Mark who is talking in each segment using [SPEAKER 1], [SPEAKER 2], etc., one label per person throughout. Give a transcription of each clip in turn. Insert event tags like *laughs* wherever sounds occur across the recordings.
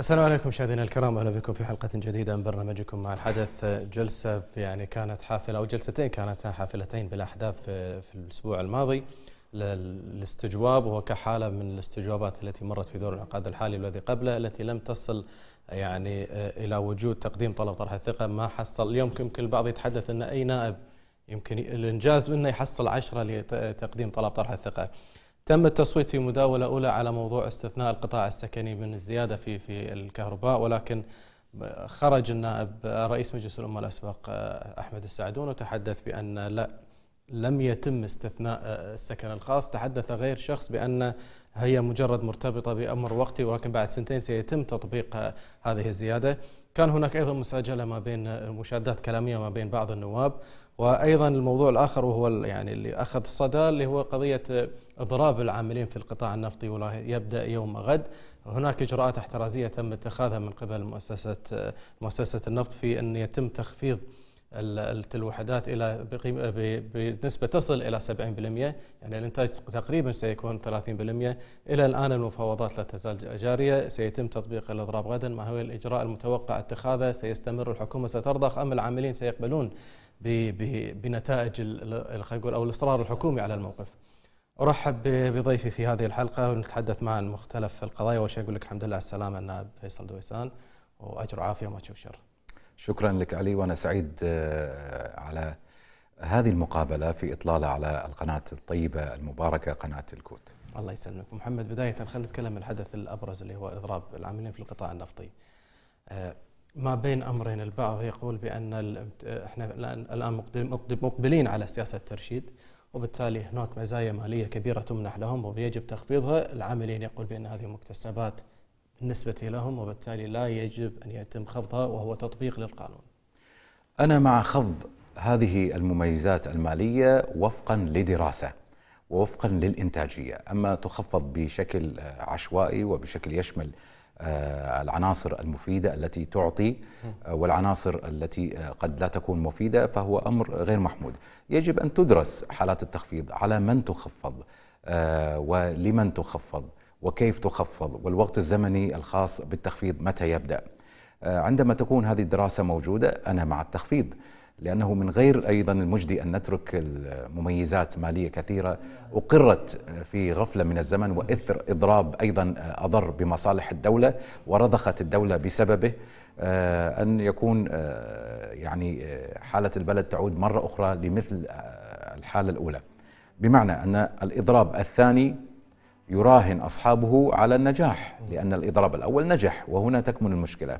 [SPEAKER 1] السلام عليكم مشاهدينا الكرام اهلا بكم في حلقه جديده من برنامجكم مع الحدث جلسه يعني كانت حافله او جلستين كانتا حافلتين بالاحداث في, في الاسبوع الماضي للاستجواب وهو كحاله من الاستجوابات التي مرت في دور العقاد الحالي والذي قبله التي لم تصل يعني آه، الى وجود تقديم طلب طرح الثقه ما حصل اليوم يمكن البعض يتحدث ان اي نائب يمكن الانجاز انه يحصل عشرة لتقديم طلب طرح الثقه تم التصويت في مداولة أولى على موضوع استثناء القطاع السكني من الزيادة في في الكهرباء ولكن خرج النائب رئيس مجلس الأمة الأسبق آه، أحمد السعدون وتحدث بأن لا لم يتم استثناء آه، السكن الخاص تحدث غير شخص بأن هي مجرد مرتبطة بأمر وقتي ولكن بعد سنتين سيتم تطبيق آه، هذه الزيادة كان هناك ايضا مساجله ما بين مشادات كلاميه ما بين بعض النواب وايضا الموضوع الاخر وهو يعني اللي اخذ الصدى اللي هو قضيه اضراب العاملين في القطاع النفطي يبدا يوم غد هناك اجراءات احترازيه تم اتخاذها من قبل مؤسسه مؤسسه النفط في ان يتم تخفيض الوحدات الى بنسبه تصل الى 70% يعني الانتاج تقريبا سيكون 30% الى الان المفاوضات لا تزال جاريه سيتم تطبيق الاضراب غدا ما هو الاجراء المتوقع اتخاذه سيستمر الحكومه سترضخ ام العاملين سيقبلون بنتائج خلينا نقول او الاصرار الحكومي على الموقف. ارحب بضيفي في هذه الحلقه ونتحدث معه عن مختلف القضايا اول شيء اقول لك الحمد لله على السلامه النائب فيصل دويسان واجر عافيه وما تشوف شر.
[SPEAKER 2] شكرا لك علي وانا سعيد آه، على هذه المقابله في اطلاله على القناه الطيبه المباركه قناه الكوت.
[SPEAKER 1] الله يسلمك محمد بدايه خلينا نتكلم الحدث الابرز اللي هو اضراب العاملين في القطاع النفطي. آه، ما بين امرين البعض يقول بان احنا الان مقبلين على سياسه الترشيد وبالتالي هناك مزايا ماليه كبيره تمنح لهم ويجب تخفيضها، العاملين يقول بان هذه مكتسبات بالنسبة لهم وبالتالي لا يجب أن يتم خفضها وهو تطبيق للقانون
[SPEAKER 2] أنا مع خفض هذه المميزات المالية وفقا لدراسة ووفقا للإنتاجية أما تخفض بشكل عشوائي وبشكل يشمل آه، العناصر المفيدة التي تعطي آه، والعناصر التي آه، قد لا تكون مفيدة فهو أمر غير محمود يجب أن تدرس حالات التخفيض على من تخفض ولمن تخفض وكيف تخفض والوقت الزمني الخاص بالتخفيض متى يبدأ آه، عندما تكون هذه الدراسة موجودة أنا مع التخفيض لأنه من غير أيضا المجدي أن نترك المميزات مالية كثيرة أقرت آه، في غفلة من الزمن وإثر إضراب أيضا آه، أضر بمصالح الدولة ورضخت الدولة بسببه أن يكون يعني حالة البلد تعود مرة أخرى لمثل الحالة الأولى بمعنى أن الإضراب الثاني يراهن أصحابه على النجاح لأن الإضراب الأول نجح وهنا تكمن المشكلة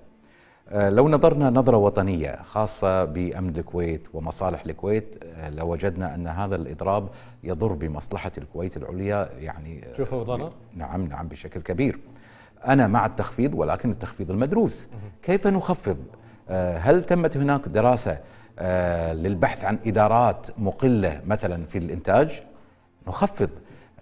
[SPEAKER 2] آه، لو نظرنا نظرة وطنية خاصة بأمن الكويت ومصالح الكويت آه، لوجدنا أن هذا الإضراب يضر بمصلحة الكويت العليا يعني آه، شوفه ضرر؟ نعم نعم بشكل كبير أنا مع التخفيض ولكن التخفيض المدروس كيف نخفض؟ هل تمت هناك دراسة للبحث عن إدارات مقلة مثلا في الإنتاج؟ نخفض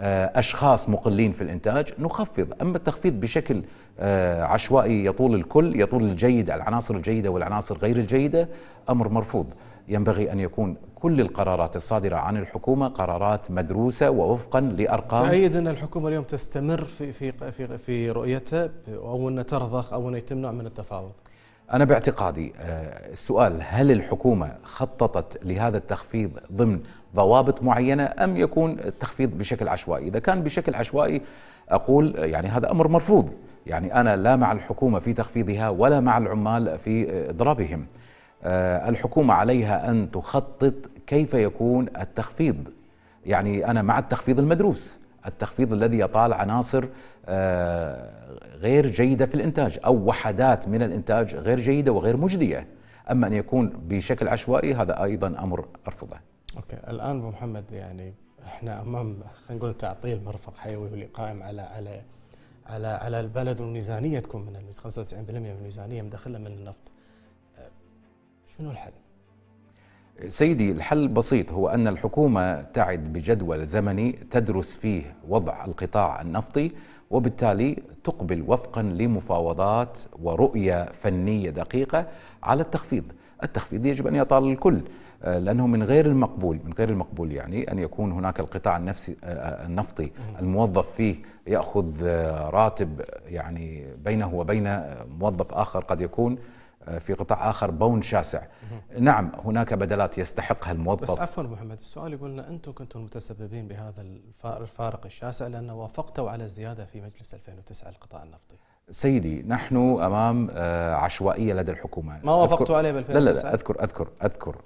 [SPEAKER 2] آه، اشخاص مقلين في الانتاج نخفض اما التخفيض بشكل آه، عشوائي يطول الكل يطول الجيد العناصر الجيده والعناصر غير الجيده امر مرفوض ينبغي ان يكون كل القرارات الصادره عن الحكومه قرارات مدروسه ووفقا لارقام تؤيد
[SPEAKER 1] ان الحكومه اليوم تستمر في في في, في رؤيتها او ان ترضخ او ان يتم نوع من التفاوض
[SPEAKER 2] أنا باعتقادي آه، السؤال هل الحكومة خططت لهذا التخفيض ضمن ضوابط معينه ام يكون التخفيض بشكل عشوائي؟ اذا كان بشكل عشوائي اقول يعني هذا امر مرفوض، يعني انا لا مع الحكومه في تخفيضها ولا مع العمال في اضرابهم. آه، الحكومه عليها ان تخطط كيف يكون التخفيض. يعني انا مع التخفيض المدروس، التخفيض الذي يطال عناصر آه، غير جيده في الانتاج او وحدات من الانتاج غير جيده وغير مجديه. اما ان يكون بشكل عشوائي هذا ايضا امر ارفضه.
[SPEAKER 1] اوكي الان ابو محمد يعني احنا امام خلينا نقول تعطيل مرفق حيوي واللي قائم على على على على البلد والميزانيه تكون من 95% من الميزانيه مدخله من النفط. أه، شنو الحل؟
[SPEAKER 2] سيدي الحل بسيط هو ان الحكومه تعد بجدول زمني تدرس فيه وضع القطاع النفطي وبالتالي تقبل وفقا لمفاوضات ورؤيه فنيه دقيقه على التخفيض، التخفيض يجب ان يطال الكل. آه، لانه من غير المقبول من غير المقبول يعني ان يكون هناك القطاع النفسي آه، آه، النفطي الموظف فيه ياخذ راتب يعني بينه وبين موظف اخر قد يكون في قطاع اخر بون شاسع نعم هناك بدلات يستحقها الموظف بس عفوا
[SPEAKER 1] محمد السؤال يقول انتم كنتم متسببين بهذا الفارق الشاسع لانه وافقتوا على الزياده في مجلس 2009 القطاع النفطي
[SPEAKER 2] سيدي نحن امام عشوائيه لدى الحكومه ما وافقتوا عليه ب 2009 لا لا اذكر اذكر اذكر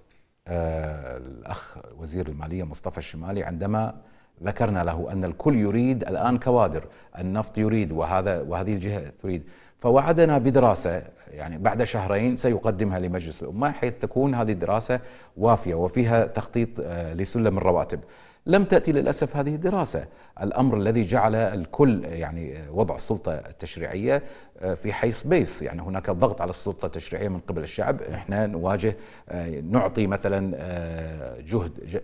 [SPEAKER 2] آه، الأخ وزير المالية مصطفى الشمالي عندما ذكرنا له أن الكل يريد الآن كوادر النفط يريد وهذا وهذه الجهة تريد فوعدنا بدراسة يعني بعد شهرين سيقدمها لمجلس الأمة حيث تكون هذه الدراسة وافية وفيها تخطيط آه، لسلم الرواتب لم تأتي للأسف هذه الدراسة الأمر الذي جعل الكل يعني وضع السلطة التشريعية آه، في حيص بيس يعني هناك ضغط على السلطة التشريعية من قبل الشعب احنا نواجه آه، نعطي مثلا آه، جهد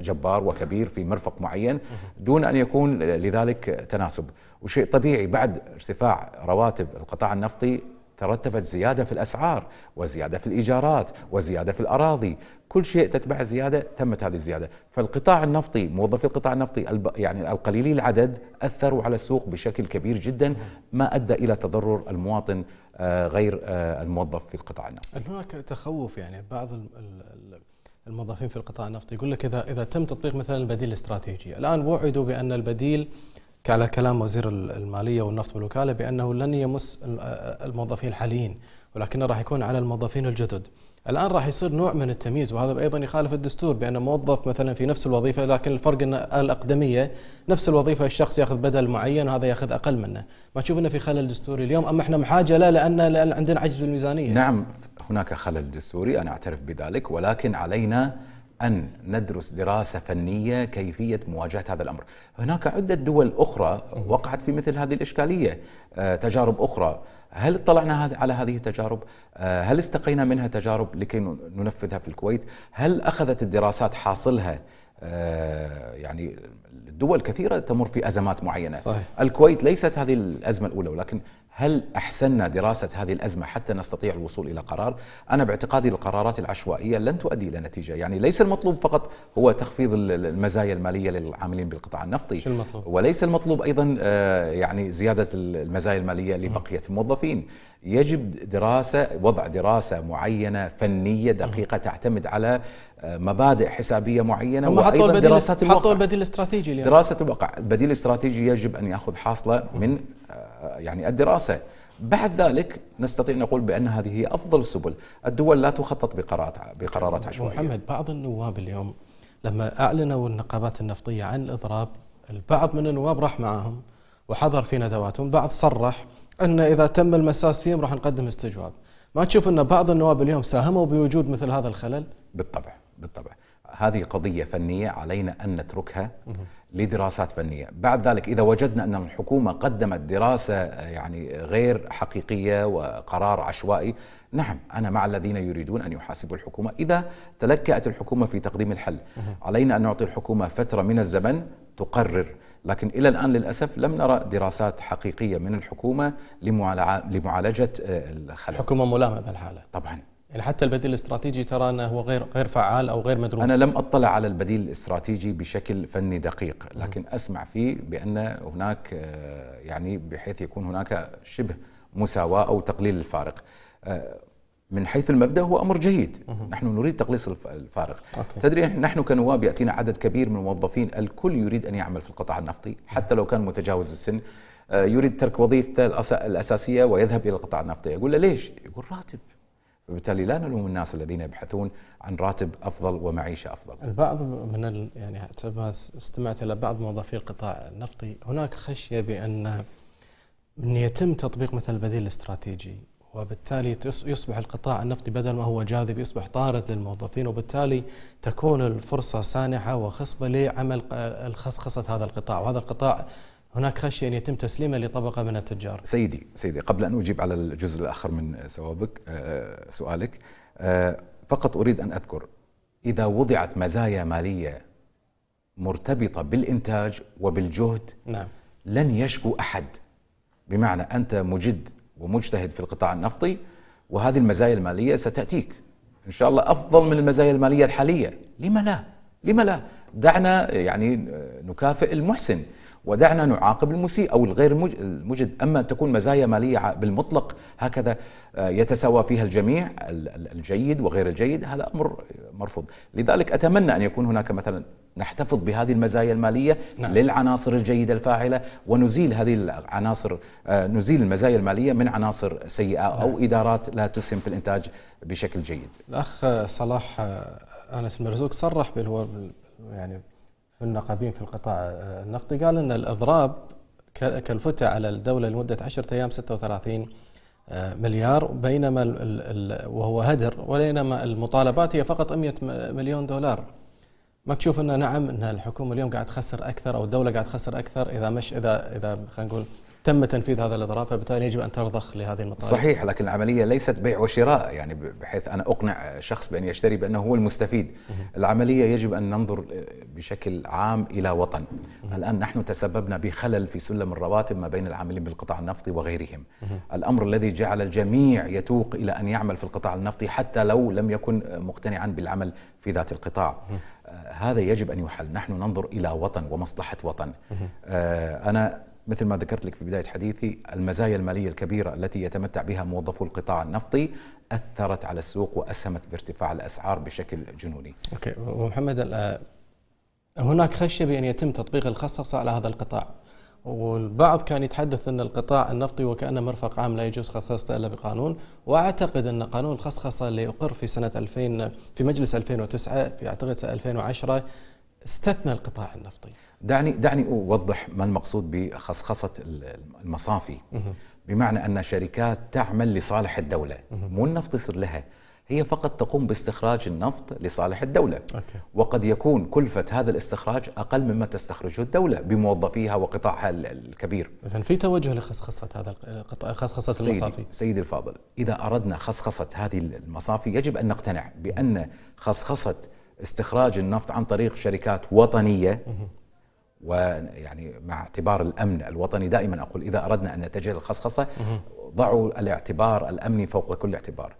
[SPEAKER 2] جبار وكبير في مرفق معين دون أن يكون لذلك تناسب وشيء طبيعي بعد ارتفاع رواتب القطاع النفطي ترتبت زيادة في الأسعار وزيادة في الإيجارات وزيادة في الأراضي كل شيء تتبع زيادة تمت هذه الزيادة فالقطاع النفطي موظفي القطاع النفطي يعني القليلي العدد أثروا على السوق بشكل كبير جدا ما أدى إلى تضرر المواطن آه، غير آه، الموظف في القطاع النفطي
[SPEAKER 1] هناك تخوف يعني بعض الموظفين في القطاع النفطي يقول لك إذا, إذا تم تطبيق مثلا البديل الاستراتيجي الآن وعدوا بأن البديل على كلام وزير المالية والنفط بالوكالة بأنه لن يمس الموظفين الحاليين ولكنه راح يكون على الموظفين الجدد الآن راح يصير نوع من التمييز وهذا أيضا يخالف الدستور بأن موظف مثلا في نفس الوظيفة لكن الفرق أن الأقدمية نفس الوظيفة الشخص يأخذ بدل معين هذا يأخذ أقل منه ما تشوف أنه في خلل دستوري اليوم أما إحنا محاجة لا لأن, لأن عندنا عجز بالميزانية
[SPEAKER 2] نعم هناك خلل دستوري أنا أعترف بذلك ولكن علينا أن ندرس دراسة فنية كيفية مواجهة هذا الأمر هناك عدة دول أخرى وقعت في مثل هذه الإشكالية آه، تجارب أخرى هل اطلعنا على هذه التجارب؟ آه، هل استقينا منها تجارب لكي ننفذها في الكويت؟ هل أخذت الدراسات حاصلها آه، يعني دول كثيرة تمر في أزمات معينة صحيح. الكويت ليست هذه الأزمة الأولى ولكن هل احسننا دراسه هذه الازمه حتى نستطيع الوصول الى قرار؟ انا باعتقادي القرارات العشوائيه لن تؤدي الى نتيجه، يعني ليس المطلوب فقط هو تخفيض المزايا الماليه للعاملين بالقطاع النفطي شو المطلوب؟ وليس المطلوب ايضا آه، يعني زياده المزايا الماليه لبقيه الموظفين، يجب دراسه وضع دراسه معينه فنيه دقيقه تعتمد على آه، مبادئ حسابيه معينه هم وايضا حطوا دراسات الواقع حطوا
[SPEAKER 1] البديل الاستراتيجي اليوم. دراسه
[SPEAKER 2] الواقع، البديل الاستراتيجي يجب ان ياخذ حاصله من يعني الدراسة بعد ذلك نستطيع أن نقول بأن هذه هي أفضل السبل الدول لا تخطط بقرارات, بقرارات عشوائية
[SPEAKER 1] محمد بعض النواب اليوم لما أعلنوا النقابات النفطية عن الإضراب البعض من النواب راح معهم وحضر في ندواتهم البعض صرح أن إذا تم المساس فيهم راح نقدم استجواب ما تشوف أن بعض النواب اليوم ساهموا بوجود مثل هذا الخلل؟
[SPEAKER 2] بالطبع بالطبع هذه قضية فنية علينا أن نتركها لدراسات فنيه، بعد ذلك اذا وجدنا ان الحكومه قدمت دراسه آه، يعني غير حقيقيه وقرار عشوائي، نعم انا مع الذين يريدون ان يحاسبوا الحكومه، اذا تلكأت الحكومه في تقديم الحل، علينا ان نعطي الحكومه فتره من الزمن تقرر، لكن الى الان للاسف لم نرى دراسات حقيقيه من الحكومه لمعالجه آه، الخلل. الحكومه ملامه بالحاله. طبعا.
[SPEAKER 1] يعني حتى البديل الاستراتيجي ترى انه هو غير غير فعال او غير مدروس انا لم
[SPEAKER 2] اطلع على البديل الاستراتيجي بشكل فني دقيق لكن اسمع فيه بان هناك آه، يعني بحيث يكون هناك شبه مساواه او تقليل الفارق آه، من حيث المبدا هو امر جيد نحن نريد تقليص الفارق أوكي. تدري نحن كنواب ياتينا عدد كبير من الموظفين الكل يريد ان يعمل في القطاع النفطي حتى لو كان متجاوز السن آه، يريد ترك وظيفته الاساسيه ويذهب الى القطاع النفطي اقول له ليش يقول راتب فبالتالي لا نلوم الناس الذين يبحثون عن راتب افضل ومعيشه افضل. البعض
[SPEAKER 1] من ال يعني استمعت الى بعض موظفي القطاع النفطي هناك خشيه بان من يتم تطبيق مثل البديل الاستراتيجي وبالتالي يصبح القطاع النفطي بدل ما هو جاذب يصبح طارد للموظفين وبالتالي تكون الفرصه سانحه وخصبه لعمل خصخصه هذا القطاع وهذا القطاع هناك خشية أن يتم تسليمه لطبقة من التجار
[SPEAKER 2] سيدي سيدي قبل أن أجيب على الجزء الآخر من سوابك آه، سؤالك آه، فقط أريد أن أذكر إذا وضعت مزايا مالية مرتبطة بالإنتاج وبالجهد نعم. لن يشكو أحد بمعنى أنت مجد ومجتهد في القطاع النفطي وهذه المزايا المالية ستأتيك إن شاء الله أفضل من المزايا المالية الحالية لما لا؟ لما لا؟ دعنا يعني آه، نكافئ المحسن ودعنا نعاقب المسيء او الغير المجد اما تكون مزايا ماليه بالمطلق هكذا آه، يتساوى فيها الجميع الجيد وغير الجيد هذا امر مرفوض لذلك اتمنى ان يكون هناك مثلا نحتفظ بهذه المزايا الماليه نعم. للعناصر الجيده الفاعله ونزيل هذه العناصر آه، نزيل المزايا الماليه من عناصر سيئه نعم. او ادارات لا تسهم في الانتاج بشكل جيد
[SPEAKER 1] الاخ صلاح آه، انس المرزوق صرح يعني النقابين في القطاع النفطي قال ان الاضراب كلفته على الدوله لمده 10 ايام 36 آه، مليار بينما الـ الـ وهو هدر وبينما المطالبات هي فقط 100 مليون دولار ما تشوف انه نعم ان الحكومه اليوم قاعد تخسر اكثر او الدوله قاعد تخسر اكثر اذا مش اذا اذا خلينا نقول تم تنفيذ هذا الاضراب فبالتالي يجب ان ترضخ لهذه المطالب صحيح لكن
[SPEAKER 2] العمليه ليست بيع وشراء يعني بحيث انا اقنع شخص بان يشتري بانه هو المستفيد العمليه يجب ان ننظر آه، بشكل عام الى وطن الان نحن تسببنا بخلل في سلم الرواتب ما بين العاملين بالقطاع النفطي وغيرهم الامر الذي جعل الجميع يتوق الى ان يعمل في القطاع النفطي حتى لو لم يكن آه، مقتنعا بالعمل في ذات القطاع آه، هذا يجب ان يحل نحن ننظر الى وطن ومصلحه وطن انا مثل ما ذكرت لك في بداية حديثي المزايا المالية الكبيرة التي يتمتع بها موظفو القطاع النفطي أثرت على السوق وأسهمت بارتفاع الأسعار بشكل جنوني
[SPEAKER 1] أوكي ومحمد هناك خشية بأن يتم تطبيق الخصخصه على هذا القطاع والبعض كان يتحدث ان القطاع النفطي وكانه مرفق عام لا يجوز خصخصته الا بقانون واعتقد ان قانون الخصخصه اللي اقر في سنه 2000 في مجلس 2009 في اعتقد 2010 استثنى القطاع النفطي
[SPEAKER 2] دعني دعني اوضح ما المقصود بخصخصه المصافي بمعنى ان شركات تعمل لصالح الدوله مو النفط يصير لها هي فقط تقوم باستخراج النفط لصالح الدولة وقد يكون كلفة هذا الاستخراج أقل مما تستخرجه الدولة بموظفيها وقطاعها الكبير
[SPEAKER 1] إذا في توجه لخصخصة هذا القطاع خصخصة سيدي المصافي
[SPEAKER 2] سيدي الفاضل إذا أردنا خصخصة هذه المصافي يجب أن نقتنع بأن خصخصة استخراج النفط عن طريق شركات وطنية ويعني مع اعتبار الامن الوطني دائما اقول اذا اردنا ان نتجه للخصخصه ضعوا الاعتبار الامني فوق كل اعتبار.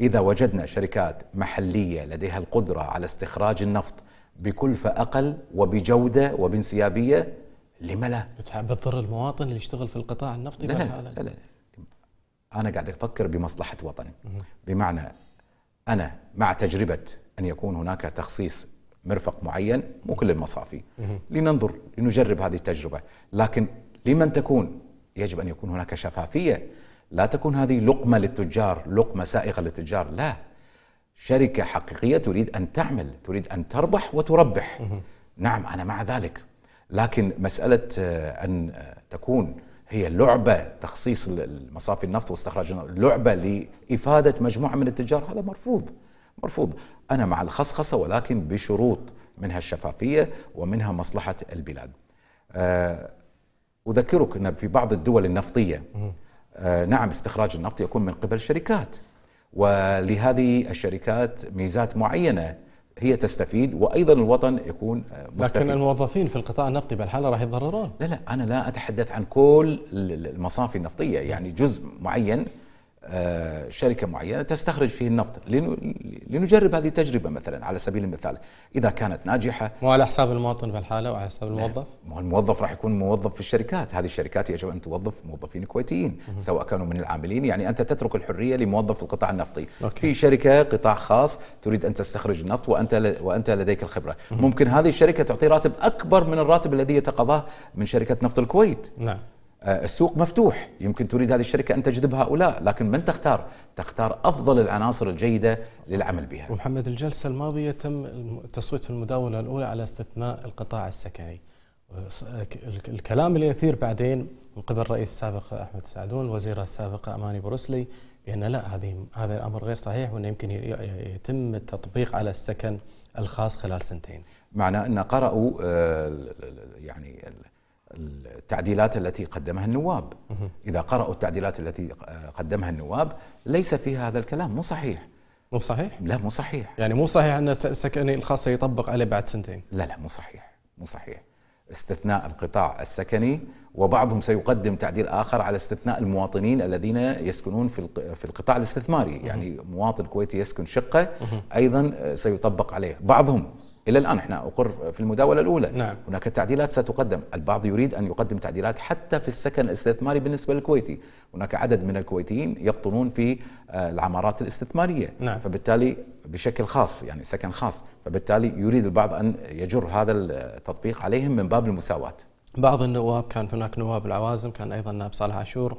[SPEAKER 2] اذا وجدنا شركات محليه لديها القدره على استخراج النفط بكلفه اقل وبجوده وبانسيابيه
[SPEAKER 1] لما لا؟ بتضر المواطن اللي يشتغل في القطاع النفطي لا لا, لا لا لا
[SPEAKER 2] انا قاعد افكر بمصلحه وطني بمعنى انا مع تجربه ان يكون هناك تخصيص مرفق معين مو كل المصافي لننظر لنجرب هذه التجربة لكن لمن تكون يجب أن يكون هناك شفافية لا تكون هذه لقمة للتجار لقمة سائغة للتجار لا شركة حقيقية تريد أن تعمل تريد أن تربح وتربح نعم أنا مع ذلك لكن مسألة آه، أن آه، تكون هي لعبة تخصيص المصافي النفط واستخراج لعبة لإفادة مجموعة من التجار هذا مرفوض مرفوض أنا مع الخصخصة ولكن بشروط منها الشفافية ومنها مصلحة البلاد آه، أذكرك أن في بعض الدول النفطية آه، نعم استخراج النفط يكون من قبل شركات ولهذه الشركات ميزات معينة هي تستفيد وايضا الوطن يكون آه، مستفيد لكن الموظفين في القطاع النفطي بالحاله راح يتضررون لا لا انا لا اتحدث عن كل المصافي النفطيه يعني جزء معين آه، شركة معينة تستخرج فيه النفط لنجرب هذه التجربة مثلا على سبيل المثال إذا كانت ناجحة
[SPEAKER 1] مو على حساب المواطن في الحالة وعلى حساب الموظف
[SPEAKER 2] الموظف راح يكون موظف في الشركات هذه الشركات يجب أن توظف موظفين كويتيين سواء كانوا من العاملين يعني أنت تترك الحرية لموظف القطاع النفطي أوكي. في شركة قطاع خاص تريد أن تستخرج النفط وأنت وأنت لديك الخبرة ممكن هذه الشركة تعطي راتب أكبر من الراتب الذي يتقاضاه من شركة نفط الكويت نعم آه، السوق مفتوح يمكن تريد هذه الشركة أن تجذب هؤلاء لكن من تختار؟ تختار أفضل العناصر الجيدة للعمل بها
[SPEAKER 1] محمد الجلسة الماضية تم التصويت في المداولة الأولى على استثناء القطاع السكني الكلام
[SPEAKER 2] اللي يثير بعدين
[SPEAKER 1] من قبل الرئيس السابق احمد سعدون وزيره السابقه اماني بروسلي بان لا هذه هذا الامر غير صحيح وانه يمكن يتم التطبيق على السكن الخاص خلال سنتين.
[SPEAKER 2] معناه ان قرأوا آه، يعني التعديلات التي قدمها النواب إذا قرأوا التعديلات التي قدمها النواب ليس فيها هذا الكلام مو صحيح مو صحيح؟ لا مو صحيح يعني مو صحيح أن السكني الخاص يطبق عليه بعد سنتين لا لا مو صحيح مو صحيح استثناء القطاع السكني وبعضهم سيقدم تعديل آخر على استثناء المواطنين الذين يسكنون في في القطاع الاستثماري يعني مواطن كويتي يسكن شقة أيضا سيطبق عليه بعضهم الى الان احنا اقر في المداوله الاولى نعم. هناك تعديلات ستقدم البعض يريد ان يقدم تعديلات حتى في السكن الاستثماري بالنسبه للكويتي هناك عدد من الكويتيين يقطنون في آه، العمارات الاستثماريه نعم. فبالتالي بشكل خاص يعني سكن خاص فبالتالي يريد البعض ان يجر هذا التطبيق عليهم من باب المساواه
[SPEAKER 1] بعض النواب كان هناك نواب العوازم كان ايضا نائب صالح عاشور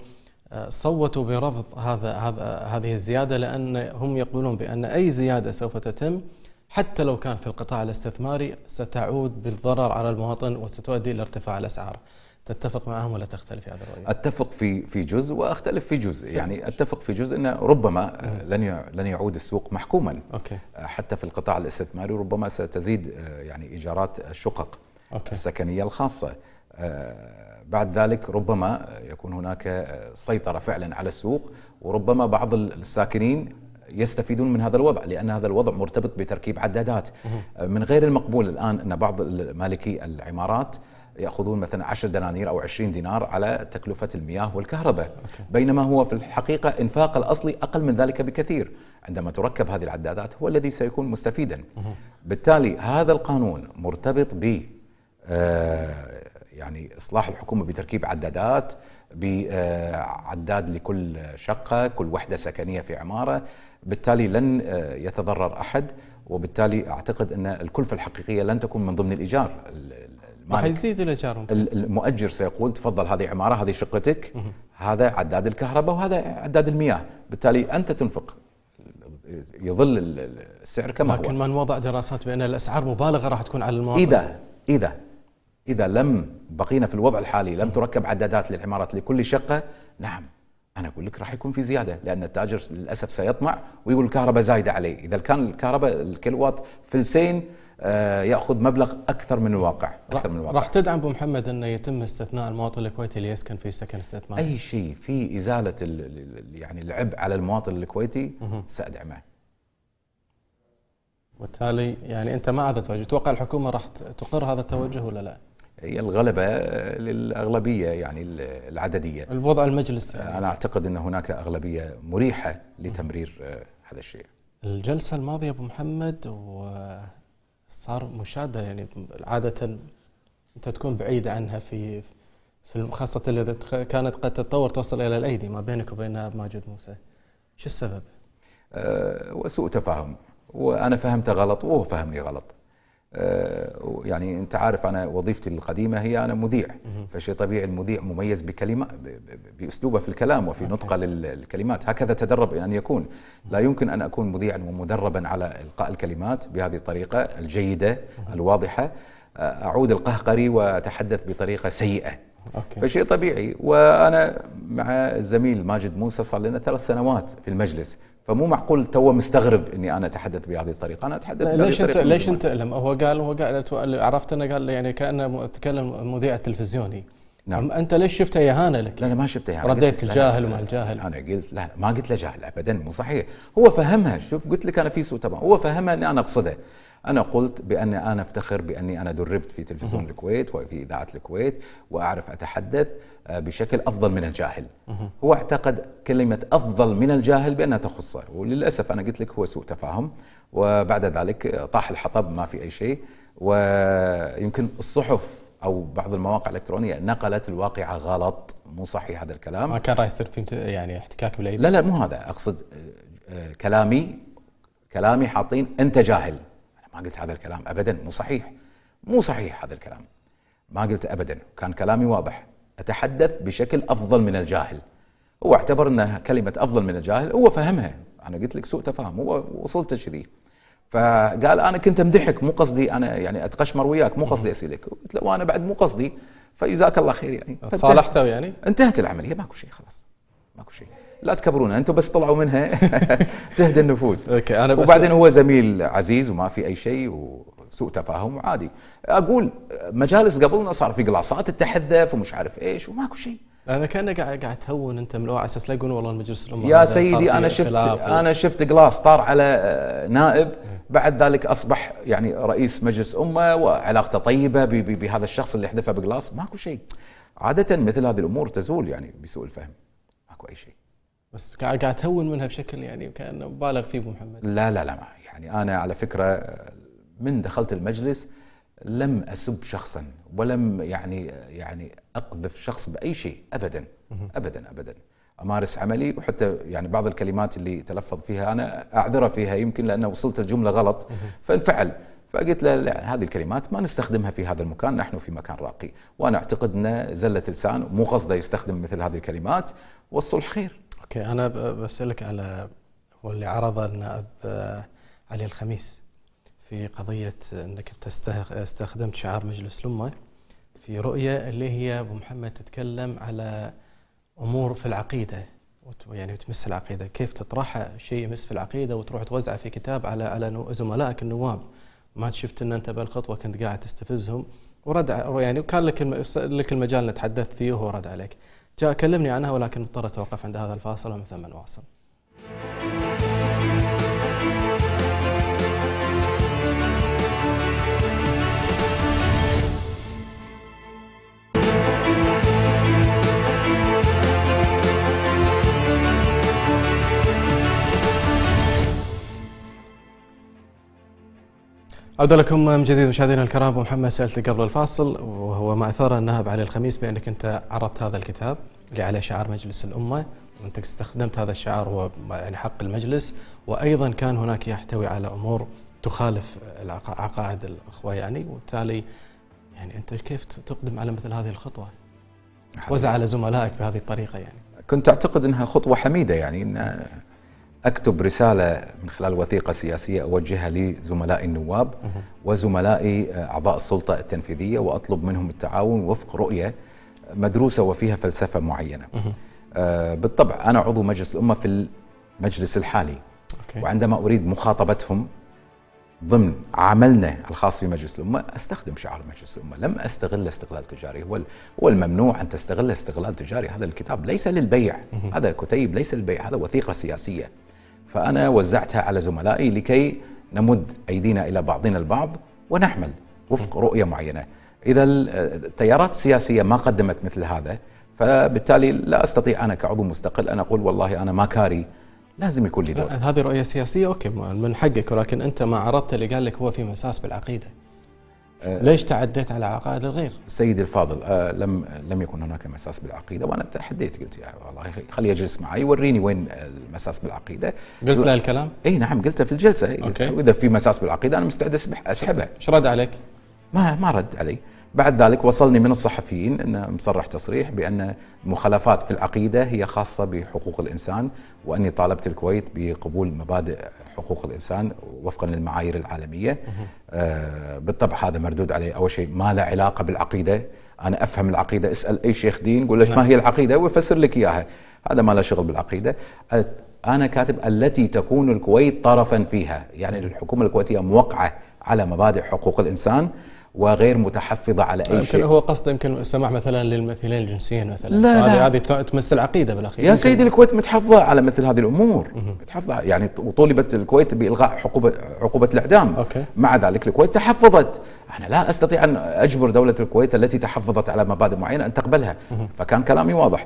[SPEAKER 1] آه، صوتوا برفض هذا هذا هذه الزياده لان هم يقولون بان اي زياده سوف تتم حتى لو كان في القطاع الاستثماري ستعود بالضرر على المواطن وستؤدي الى ارتفاع الاسعار تتفق معهم ولا تختلف في
[SPEAKER 2] هذا الرأي؟ اتفق في في جزء واختلف في جزء، طيب. يعني اتفق في جزء انه ربما لن لن يعود السوق محكوما أوكي. آه، حتى في القطاع الاستثماري ربما ستزيد آه، يعني ايجارات الشقق أوكي. السكنيه الخاصه آه، بعد ذلك ربما يكون هناك سيطره فعلا على السوق وربما بعض الساكنين يستفيدون من هذا الوضع لان هذا الوضع مرتبط بتركيب عدادات من غير المقبول الان ان بعض مالكي العمارات ياخذون مثلا 10 دنانير او 20 دينار على تكلفه المياه والكهرباء بينما هو في الحقيقه انفاق الاصلي اقل من ذلك بكثير عندما تركب هذه العدادات هو الذي سيكون مستفيدا بالتالي هذا القانون مرتبط ب آه، يعني اصلاح الحكومه بتركيب عدادات بعداد آه، لكل شقه كل وحده سكنيه في عماره بالتالي لن آه، يتضرر احد وبالتالي اعتقد ان الكلفه الحقيقيه لن تكون من ضمن الايجار حيزيد الايجار المؤجر سيقول تفضل هذه عماره هذه شقتك هذا عداد الكهرباء وهذا عداد المياه بالتالي انت تنفق يظل السعر كما لكن هو
[SPEAKER 1] لكن من وضع دراسات بان الاسعار مبالغه راح تكون
[SPEAKER 2] على المواطن اذا اذا اذا لم بقينا في الوضع الحالي لم تركب عدادات للعمارات لكل شقه نعم انا اقول لك راح يكون في زياده لان التاجر للاسف سيطمع ويقول الكهرباء زايده علي اذا كان الكهرباء الكيلوات فلسين آه، ياخذ مبلغ اكثر من الواقع اكثر من الواقع راح
[SPEAKER 1] تدعم ابو محمد انه يتم استثناء المواطن الكويتي اللي يسكن في سكن استثماري اي
[SPEAKER 2] شيء في ازاله يعني العبء على المواطن الكويتي سادعمه
[SPEAKER 1] وبالتالي يعني انت ما عاد تواجه تتوقع الحكومه راح تقر هذا التوجه ولا لا؟
[SPEAKER 2] هي الغلبة للأغلبية يعني العددية الوضع المجلس يعني. أنا أعتقد أن هناك أغلبية مريحة لتمرير آه، هذا الشيء
[SPEAKER 1] الجلسة الماضية أبو محمد وصار مشادة يعني عادة أنت تكون بعيد عنها في في خاصة إذا كانت قد تتطور توصل إلى الأيدي ما بينك وبين ماجد موسى شو السبب؟
[SPEAKER 2] أه وسوء تفاهم وأنا فهمت غلط وهو فهمني غلط آه، يعني انت عارف انا وظيفتي القديمه هي انا مذيع فشيء طبيعي المذيع مميز بكلمه باسلوبه في الكلام وفي نطقه للكلمات هكذا تدرب ان يكون لا يمكن ان اكون مذيعا ومدربا على القاء الكلمات بهذه الطريقه الجيده الواضحه آه، اعود القهقري واتحدث بطريقه سيئه أوكي. فشيء طبيعي وانا مع الزميل ماجد موسى صار لنا ثلاث سنوات في المجلس فمو معقول تو مستغرب اني انا اتحدث بهذه الطريقه انا اتحدث بهذه ليش انت ليش انت
[SPEAKER 1] هو قال هو قال عرفت انه قال يعني كانه تكلم مذيع تلفزيوني نعم انت ليش شفتها اهانه
[SPEAKER 2] لك؟ لا لا ما شفتها اهانه رديت الجاهل وما الجاهل انا قلت لا, لا ما قلت له جاهل ابدا مو صحيح هو فهمها شوف قلت لك انا في سوء تفاهم هو فهمها اني انا اقصده انا قلت بان انا افتخر باني انا دربت في تلفزيون الكويت وفي اذاعه الكويت واعرف اتحدث آه، بشكل افضل من الجاهل هو اعتقد كلمه افضل من الجاهل بانها تخصه وللاسف انا قلت لك هو سوء تفاهم وبعد ذلك طاح الحطب ما في اي شيء ويمكن الصحف او بعض المواقع الالكترونيه نقلت الواقعه غلط مو صحيح هذا الكلام ما
[SPEAKER 1] كان راح يصير في يعني احتكاك بالايدي لا لا مو هذا
[SPEAKER 2] اقصد آه، آه، كلامي كلامي حاطين انت جاهل انا ما قلت هذا الكلام ابدا مو صحيح مو صحيح هذا الكلام ما قلت ابدا كان كلامي واضح اتحدث بشكل افضل من الجاهل هو اعتبر انها كلمه افضل من الجاهل هو فهمها انا قلت لك سوء تفاهم هو وصلت كذي فقال انا كنت امدحك مو قصدي انا يعني اتقشمر وياك مو قصدي اسيلك قلت له وانا بعد مو قصدي فجزاك الله خير يعني تصالحتوا يعني؟ انتهت العمليه ماكو شيء خلاص ماكو شيء لا تكبرونا انتم بس طلعوا منها *laughs* تهدى النفوس اوكي انا بس وبعدين هو زميل عزيز وما في اي شيء وسوء تفاهم وعادي اقول مجالس قبلنا صار في قلاصات التحدث ومش عارف ايش وماكو شيء
[SPEAKER 1] انا كانك قاعد تهون انت من على اساس لا يقولون والله المجلس الامه يا سيدي انا شفت انا
[SPEAKER 2] شفت جلاس طار على آه، نائب إيه. بعد ذلك اصبح يعني رئيس مجلس امه وعلاقته طيبه بي بي بهذا الشخص اللي حذفه بجلاس ماكو شيء عاده مثل هذه الامور تزول يعني بسوء الفهم ماكو اي شيء
[SPEAKER 1] بس قاعد قاعد تهون منها بشكل يعني كان مبالغ فيه ابو محمد
[SPEAKER 2] لا لا لا ما يعني انا على فكره آه، من دخلت المجلس لم اسب شخصا ولم يعني آه، يعني اقذف شخص باي شيء ابدا ابدا ابدا امارس عملي وحتى يعني بعض الكلمات اللي تلفظ فيها انا اعذره فيها يمكن لانه وصلت الجمله غلط فانفعل فقلت له لا هذه الكلمات ما نستخدمها في هذا المكان نحن في مكان راقي وانا اعتقد انه زله لسان مو قصده يستخدم مثل هذه الكلمات والصلح خير اوكي انا بسالك على
[SPEAKER 1] واللي عرضه النائب آه، علي الخميس في قضيه انك انت استخدمت شعار مجلس الامه في رؤية اللي هي أبو محمد تتكلم على أمور في العقيدة يعني تمس العقيدة كيف تطرحها شيء يمس في العقيدة وتروح توزعه في كتاب على على زملائك النواب ما شفت ان انت بالخطوه كنت قاعد تستفزهم ورد يعني وكان لك لك المجال اللي تحدثت فيه وهو رد عليك. جاء كلمني عنها ولكن اضطر اتوقف عند هذا الفاصل ومن ثم نواصل. عودة لكم من جديد مشاهدينا الكرام محمد سألتك قبل الفاصل وهو ما أثار النهب علي الخميس بأنك أنت عرضت هذا الكتاب اللي عليه شعار مجلس الأمة وأنت استخدمت هذا الشعار هو يعني حق المجلس وأيضا كان هناك يحتوي على أمور تخالف عقائد الأخوة يعني وبالتالي يعني أنت كيف تقدم على مثل هذه الخطوة؟ وزع على زملائك بهذه الطريقة يعني
[SPEAKER 2] كنت أعتقد أنها خطوة حميدة يعني إن اكتب رساله من خلال وثيقه سياسيه اوجهها لزملائي النواب وزملائي آه، اعضاء السلطه التنفيذيه واطلب منهم التعاون وفق رؤيه مدروسه وفيها فلسفه معينه. آه، بالطبع انا عضو مجلس الامه في المجلس الحالي وعندما اريد مخاطبتهم ضمن عملنا الخاص في مجلس الامه استخدم شعار مجلس الامه، لم استغل استغلال تجاري، هو هو الممنوع ان تستغل استغلال تجاري، هذا الكتاب ليس للبيع، هذا كتيب ليس للبيع، هذا وثيقه سياسيه. فأنا وزعتها على زملائي لكي نمد أيدينا إلى بعضنا البعض ونحمل وفق رؤية معينة إذا التيارات السياسية ما قدمت مثل هذا فبالتالي لا أستطيع أنا كعضو مستقل أن أقول والله أنا ما كاري لازم يكون لي دور
[SPEAKER 1] هذه رؤية سياسية أوكي من حقك ولكن أنت ما عرضت اللي قال لك هو في مساس بالعقيدة ليش تعديت على عقائد الغير؟
[SPEAKER 2] سيدي الفاضل آه لم لم يكن هناك مساس بالعقيده وانا تحديت قلت يا والله خليه يجلس معي وريني وين المساس بالعقيده قلت له الكلام؟ اي نعم قلته في الجلسه أوكي. واذا في مساس بالعقيده انا مستعد اسحبها ايش رد عليك؟ ما ما رد علي بعد ذلك وصلني من الصحفيين انه مصرح تصريح بان مخالفات في العقيده هي خاصه بحقوق الانسان واني طالبت الكويت بقبول مبادئ حقوق الانسان وفقا للمعايير العالميه آه بالطبع هذا مردود عليه اول شيء ما له علاقه بالعقيده انا افهم العقيده اسال اي شيخ دين قول ليش ما نعم. هي العقيده ويفسر لك اياها هذا ما له شغل بالعقيده انا كاتب التي تكون الكويت طرفا فيها يعني الحكومه الكويتيه موقعه على مبادئ حقوق الانسان وغير متحفظه على اي شيء
[SPEAKER 1] هو قصد يمكن السماح مثلا للمثيلين الجنسيين مثلا لا لا هذه تمثل عقيده بالاخير يا سيدي
[SPEAKER 2] الكويت متحفظه على مثل هذه الامور متحفظه يعني وطلبت الكويت بالغاء عقوبه عقوبه الاعدام أوكي. مع ذلك الكويت تحفظت انا لا استطيع ان اجبر دوله الكويت التي تحفظت على مبادئ معينه ان تقبلها فكان كلامي واضح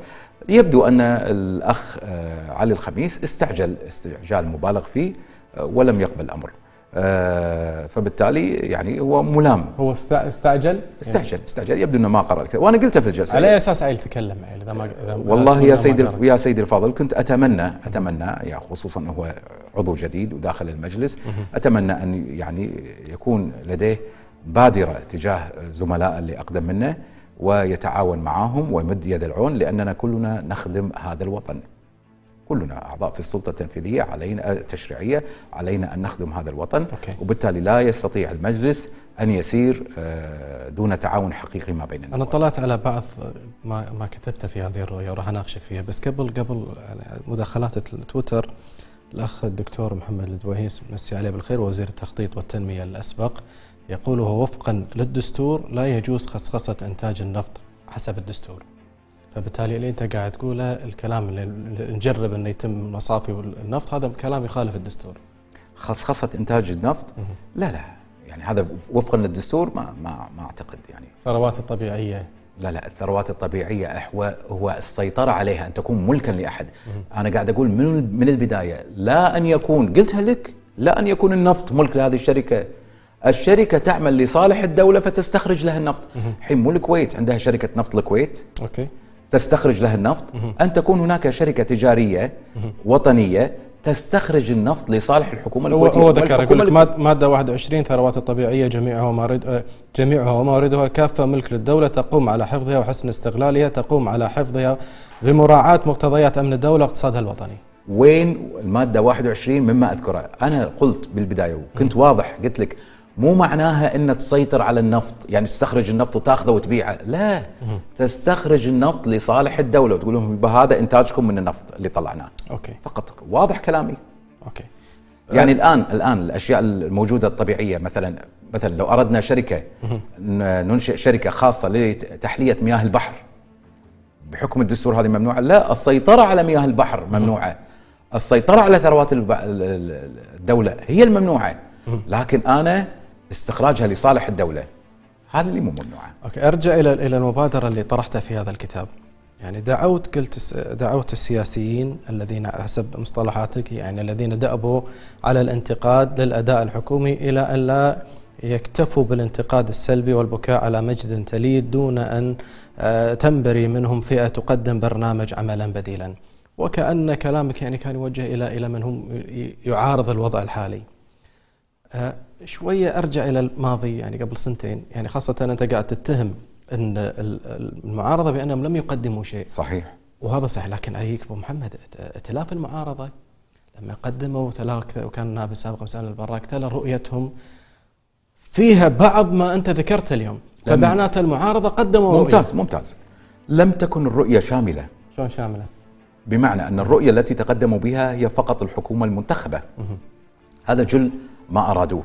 [SPEAKER 2] يبدو ان الاخ آه، علي الخميس استعجل استعجال مبالغ فيه آه، ولم يقبل الامر آه، فبالتالي يعني هو ملام هو استعجل استعجل يعني استعجل يبدو انه ما قرا الكتاب وانا قلته في الجلسه على اي
[SPEAKER 1] اساس عيل تكلم يعني اذا ما والله يا سيدي
[SPEAKER 2] يا سيدي الفاضل كنت اتمنى اتمنى يعني خصوصا هو عضو جديد وداخل المجلس اتمنى ان يعني يكون لديه بادره تجاه زملاء اللي اقدم منه ويتعاون معهم ويمد يد العون لاننا كلنا نخدم هذا الوطن كلنا أعضاء في السلطة التنفيذية علينا التشريعية علينا أن نخدم هذا الوطن أوكي. وبالتالي لا يستطيع المجلس أن يسير آه، دون تعاون حقيقي ما بيننا
[SPEAKER 1] أنا طلعت على بعض ما, ما كتبته في هذه الرؤية وراح أناقشك فيها بس قبل قبل يعني مداخلات التويتر الأخ الدكتور محمد الدويس مسي عليه بالخير وزير التخطيط والتنمية الأسبق يقول وفقا للدستور لا يجوز خصخصة إنتاج النفط حسب الدستور فبالتالي اللي انت قاعد تقوله الكلام اللي نجرب انه يتم مصافي النفط هذا كلام يخالف الدستور
[SPEAKER 2] خصخصه انتاج النفط لا لا يعني هذا وفقا للدستور ما ما ما اعتقد يعني الثروات الطبيعيه لا لا الثروات الطبيعيه هو هو السيطره عليها ان تكون ملكا لاحد انا قاعد اقول من من البدايه لا ان يكون قلتها لك لا ان يكون النفط ملك لهذه الشركه الشركة تعمل لصالح الدولة فتستخرج لها النفط الحين مو الكويت عندها شركة نفط الكويت أوكي. تستخرج لها النفط أن تكون هناك شركة تجارية وطنية تستخرج النفط لصالح الحكومه الكويتيه هو ذكر يقول لك
[SPEAKER 1] ماده 21 ثروات الطبيعيه جميعها ومارد جميعها ومواردها كافه ملك للدوله تقوم على حفظها وحسن استغلالها تقوم على حفظها بمراعاه مقتضيات امن الدوله واقتصادها الوطني
[SPEAKER 2] وين الماده 21 مما اذكرها انا قلت بالبدايه وكنت واضح قلت لك مو معناها ان تسيطر على النفط يعني تستخرج النفط وتاخذه وتبيعه لا تستخرج النفط لصالح الدوله وتقول لهم هذا انتاجكم من النفط اللي طلعناه اوكي فقط واضح كلامي اوكي يعني أه. الان الان الاشياء الموجوده الطبيعيه مثلا مثلا لو اردنا شركه ننشئ شركه خاصه لتحليه مياه البحر بحكم الدستور هذه ممنوعه لا السيطره على مياه البحر ممنوعه السيطره على ثروات الدوله هي الممنوعه لكن انا استخراجها لصالح الدوله هذا اللي مو ممنوع
[SPEAKER 1] اوكي ارجع الى الى المبادره اللي طرحتها في هذا الكتاب يعني دعوت قلت دعوت السياسيين الذين حسب مصطلحاتك يعني الذين دأبوا على الانتقاد للاداء الحكومي الى ان لا يكتفوا بالانتقاد السلبي والبكاء على مجد تليد دون ان آه، تنبري منهم فئه تقدم برنامج عملا بديلا. وكأن كلامك يعني كان يوجه إلى إلى من هم يعارض الوضع الحالي آه، شويه ارجع الى الماضي يعني قبل سنتين يعني خاصه انت قاعد تتهم ان المعارضه بانهم لم يقدموا شيء صحيح وهذا صحيح لكن احييك ابو محمد ائتلاف المعارضه لما قدموا وكان نائب السابق مثلا البراك تلا رؤيتهم فيها بعض ما انت ذكرته
[SPEAKER 2] اليوم فمعناته
[SPEAKER 1] المعارضه قدموا ممتاز رؤية.
[SPEAKER 2] ممتاز لم تكن الرؤيه شامله شلون شامله؟ بمعنى ان الرؤيه التي تقدموا بها هي فقط الحكومه المنتخبه مه. هذا جل ما ارادوه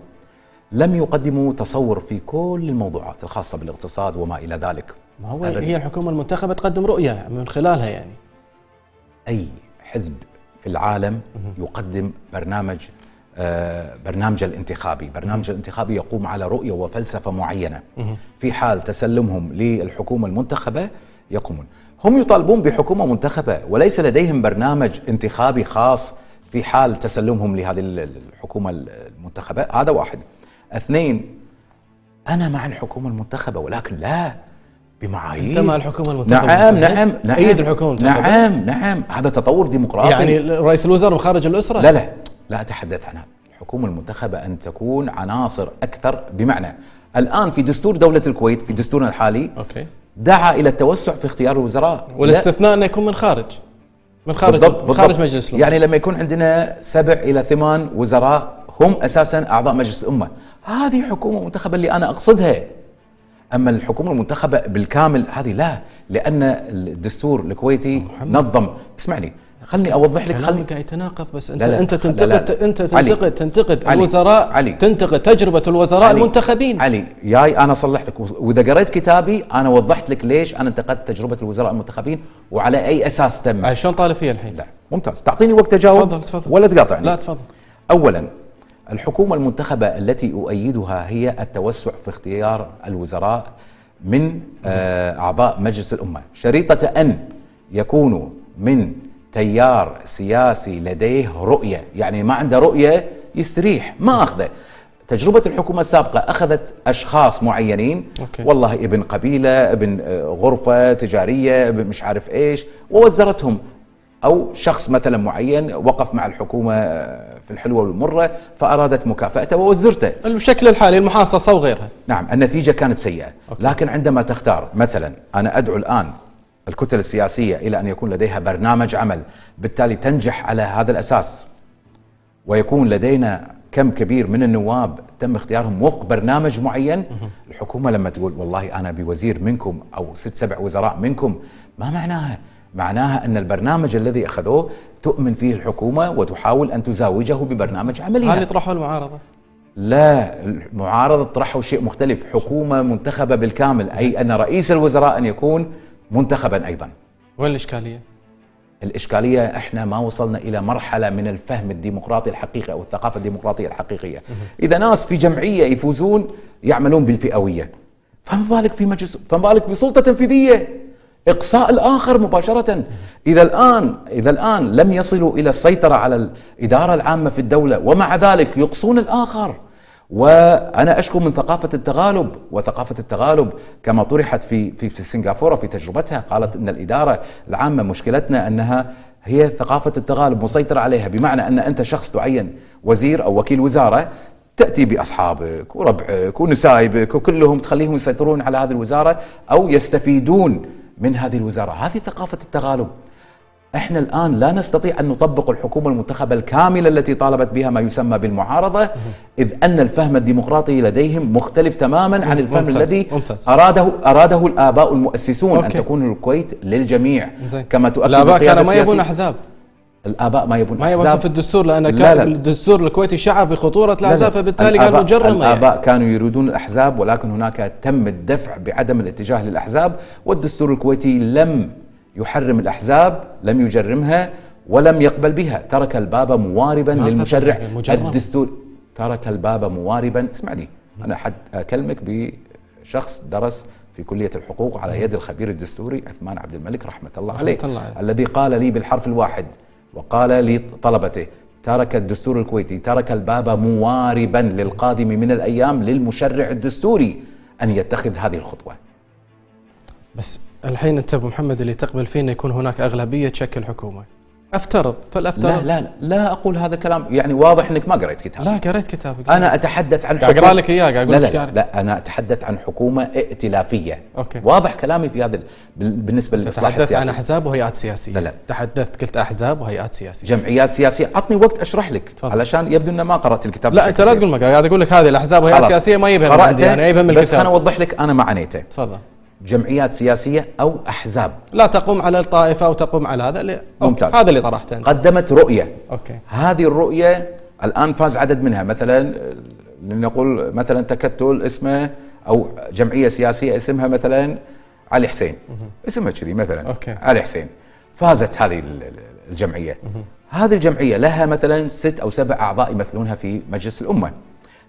[SPEAKER 2] لم يقدموا تصور في كل الموضوعات الخاصة بالاقتصاد وما إلى ذلك
[SPEAKER 1] ما هو هي الحكومة المنتخبة تقدم رؤية من خلالها
[SPEAKER 2] يعني أي حزب في العالم يقدم برنامج آه، برنامج الانتخابي برنامج الانتخابي يقوم على رؤية وفلسفة معينة في حال تسلمهم للحكومة المنتخبة يقومون هم يطالبون بحكومة منتخبة وليس لديهم برنامج انتخابي خاص في حال تسلمهم لهذه الحكومة المنتخبة هذا واحد اثنين أنا مع الحكومة المنتخبة ولكن لا بمعايير انت مع الحكومه المنتخبه نعم نعم نعم ايد نعم، الحكومه المنتخبه نعم نعم هذا تطور ديمقراطي يعني رئيس الوزراء وخارج الاسره لا لا لا اتحدث عنها الحكومه المنتخبه ان تكون عناصر اكثر بمعنى الان في دستور دوله الكويت في دستورنا الحالي اوكي دعا الى التوسع في اختيار الوزراء والاستثناء انه يكون من خارج من خارج بالضبط من خارج بالضبط مجلس الامه يعني لما يكون عندنا سبع الى ثمان وزراء هم اساسا اعضاء مجلس الامه هذه حكومه منتخبه اللي انا اقصدها اما الحكومه المنتخبه بالكامل هذه لا لان الدستور الكويتي محمد. نظم اسمعني خلني اوضح لك خلني
[SPEAKER 1] يتناقض بس انت لا لا انت تنتقد لا لا. انت تنتقد علي
[SPEAKER 2] تنتقد علي الوزراء علي تنتقد تجربه الوزراء علي المنتخبين علي ياي انا اصلح لك واذا قريت كتابي انا وضحت لك ليش انا انتقدت تجربه الوزراء المنتخبين وعلى اي اساس تم شلون طالب فيها الحين؟ لا ممتاز تعطيني وقت اجاوب تفضل تفضل ولا تقاطعني لا تفضل اولا الحكومة المنتخبة التي أؤيدها هي التوسع في اختيار الوزراء من آه، أعضاء مجلس الأمة شريطة أن يكونوا من تيار سياسي لديه رؤية يعني ما عنده رؤية يستريح ما أخذه تجربة الحكومة السابقة أخذت أشخاص معينين أوكي. والله ابن قبيلة ابن آه، غرفة تجارية ابن مش عارف إيش ووزرتهم أو شخص مثلا معين وقف مع الحكومة آه، في الحلوة والمرة فأرادت مكافأته ووزرته الشكل الحالي المحاصصة وغيرها نعم النتيجة كانت سيئة أوكي. لكن عندما تختار مثلا أنا أدعو الآن الكتل السياسية إلى أن يكون لديها برنامج عمل بالتالي تنجح على هذا الأساس ويكون لدينا كم كبير من النواب تم اختيارهم وفق برنامج معين الحكومة لما تقول والله أنا بوزير منكم أو ست سبع وزراء منكم ما معناها معناها أن البرنامج الذي أخذوه تؤمن فيه الحكومة وتحاول أن تزاوجه ببرنامج عملي هل
[SPEAKER 1] يطرحه المعارضة؟
[SPEAKER 2] لا المعارضة طرحوا شيء مختلف حكومة منتخبة بالكامل أي أن رئيس الوزراء أن يكون منتخبا أيضا
[SPEAKER 1] وين الإشكالية؟
[SPEAKER 2] الإشكالية إحنا ما وصلنا إلى مرحلة من الفهم الديمقراطي الحقيقي أو الثقافة الديمقراطية الحقيقية إذا ناس في جمعية يفوزون يعملون بالفئوية فما بالك في مجلس فما بالك بسلطة تنفيذية إقصاء الآخر مباشرة إذا الآن إذا الآن لم يصلوا إلى السيطرة على الإدارة العامة في الدولة ومع ذلك يقصون الآخر وانا اشكو من ثقافه التغالب وثقافه التغالب كما طرحت في في في سنغافوره في تجربتها قالت ان الاداره العامه مشكلتنا انها هي ثقافه التغالب مسيطره عليها بمعنى ان انت شخص تعين وزير او وكيل وزاره تاتي باصحابك وربعك ونسايبك وكلهم تخليهم يسيطرون على هذه الوزاره او يستفيدون من هذه الوزارة هذه ثقافة التغالب احنا الان لا نستطيع ان نطبق الحكومه المنتخبه الكامله التي طالبت بها ما يسمى بالمعارضه اذ ان الفهم الديمقراطي لديهم مختلف تماما عن الفهم ممتاز. الذي ممتاز. اراده اراده الاباء المؤسسون أوكي. ان تكون الكويت للجميع كما تؤكد الاباء كانوا ما يبون احزاب الاباء ما يبون ما يبون في الدستور لان كان لا لا
[SPEAKER 1] الدستور الكويتي شعر بخطوره الاحزاب فبالتالي قالوا جرم الاباء يعني.
[SPEAKER 2] كانوا يريدون الاحزاب ولكن هناك تم الدفع بعدم الاتجاه للاحزاب والدستور الكويتي لم يحرم الاحزاب لم يجرمها ولم يقبل بها ترك الباب مواربا للمشرع يعني، الدستور ترك الباب مواربا اسمعني انا حد اكلمك بشخص درس في كلية الحقوق على يد الخبير الدستوري عثمان عبد الملك رحمة الله عليه, الله عليه الذي قال لي بالحرف الواحد وقال لطلبته ترك الدستور الكويتي ترك الباب مواربا للقادم من الايام للمشرع الدستوري ان يتخذ هذه الخطوه.
[SPEAKER 1] بس الحين انت ابو محمد اللي تقبل فينا يكون هناك
[SPEAKER 2] اغلبيه تشكل حكومه. افترض فالافترض لا لا لا اقول هذا كلام يعني واضح انك ما قريت كتاب لا قريت كتابك انا اتحدث عن اقرا لك اياه قاعد اقول لا, لا, لا, لا انا اتحدث عن حكومه ائتلافيه أوكي. واضح كلامي في هذا بالنسبه للاصلاح السياسي تحدثت عن احزاب وهيئات سياسيه لا لا تحدثت قلت احزاب وهيئات سياسيه جمعيات سياسيه عطني وقت اشرح لك فضل. علشان يبدو ان ما قرات الكتاب لا انت لا تقول ما قاعد اقول لك هذه الاحزاب وهيئات سياسيه ما يبهم قراته يعني يبهم الكتاب بس انا اوضح لك انا ما عانيته تفضل جمعيات سياسيه او احزاب
[SPEAKER 1] لا تقوم على الطائفه او تقوم
[SPEAKER 2] على هذا اللي ممتاز هذا اللي طرحته انت. قدمت رؤيه اوكي هذه الرؤيه الان فاز عدد منها مثلا لنقول مثلا تكتل اسمه او جمعيه سياسيه اسمها مثلا علي حسين اسمها كذي مثلا أوكي. علي حسين فازت هذه الجمعيه هذه الجمعيه لها مثلا ست او سبع اعضاء يمثلونها في مجلس الامه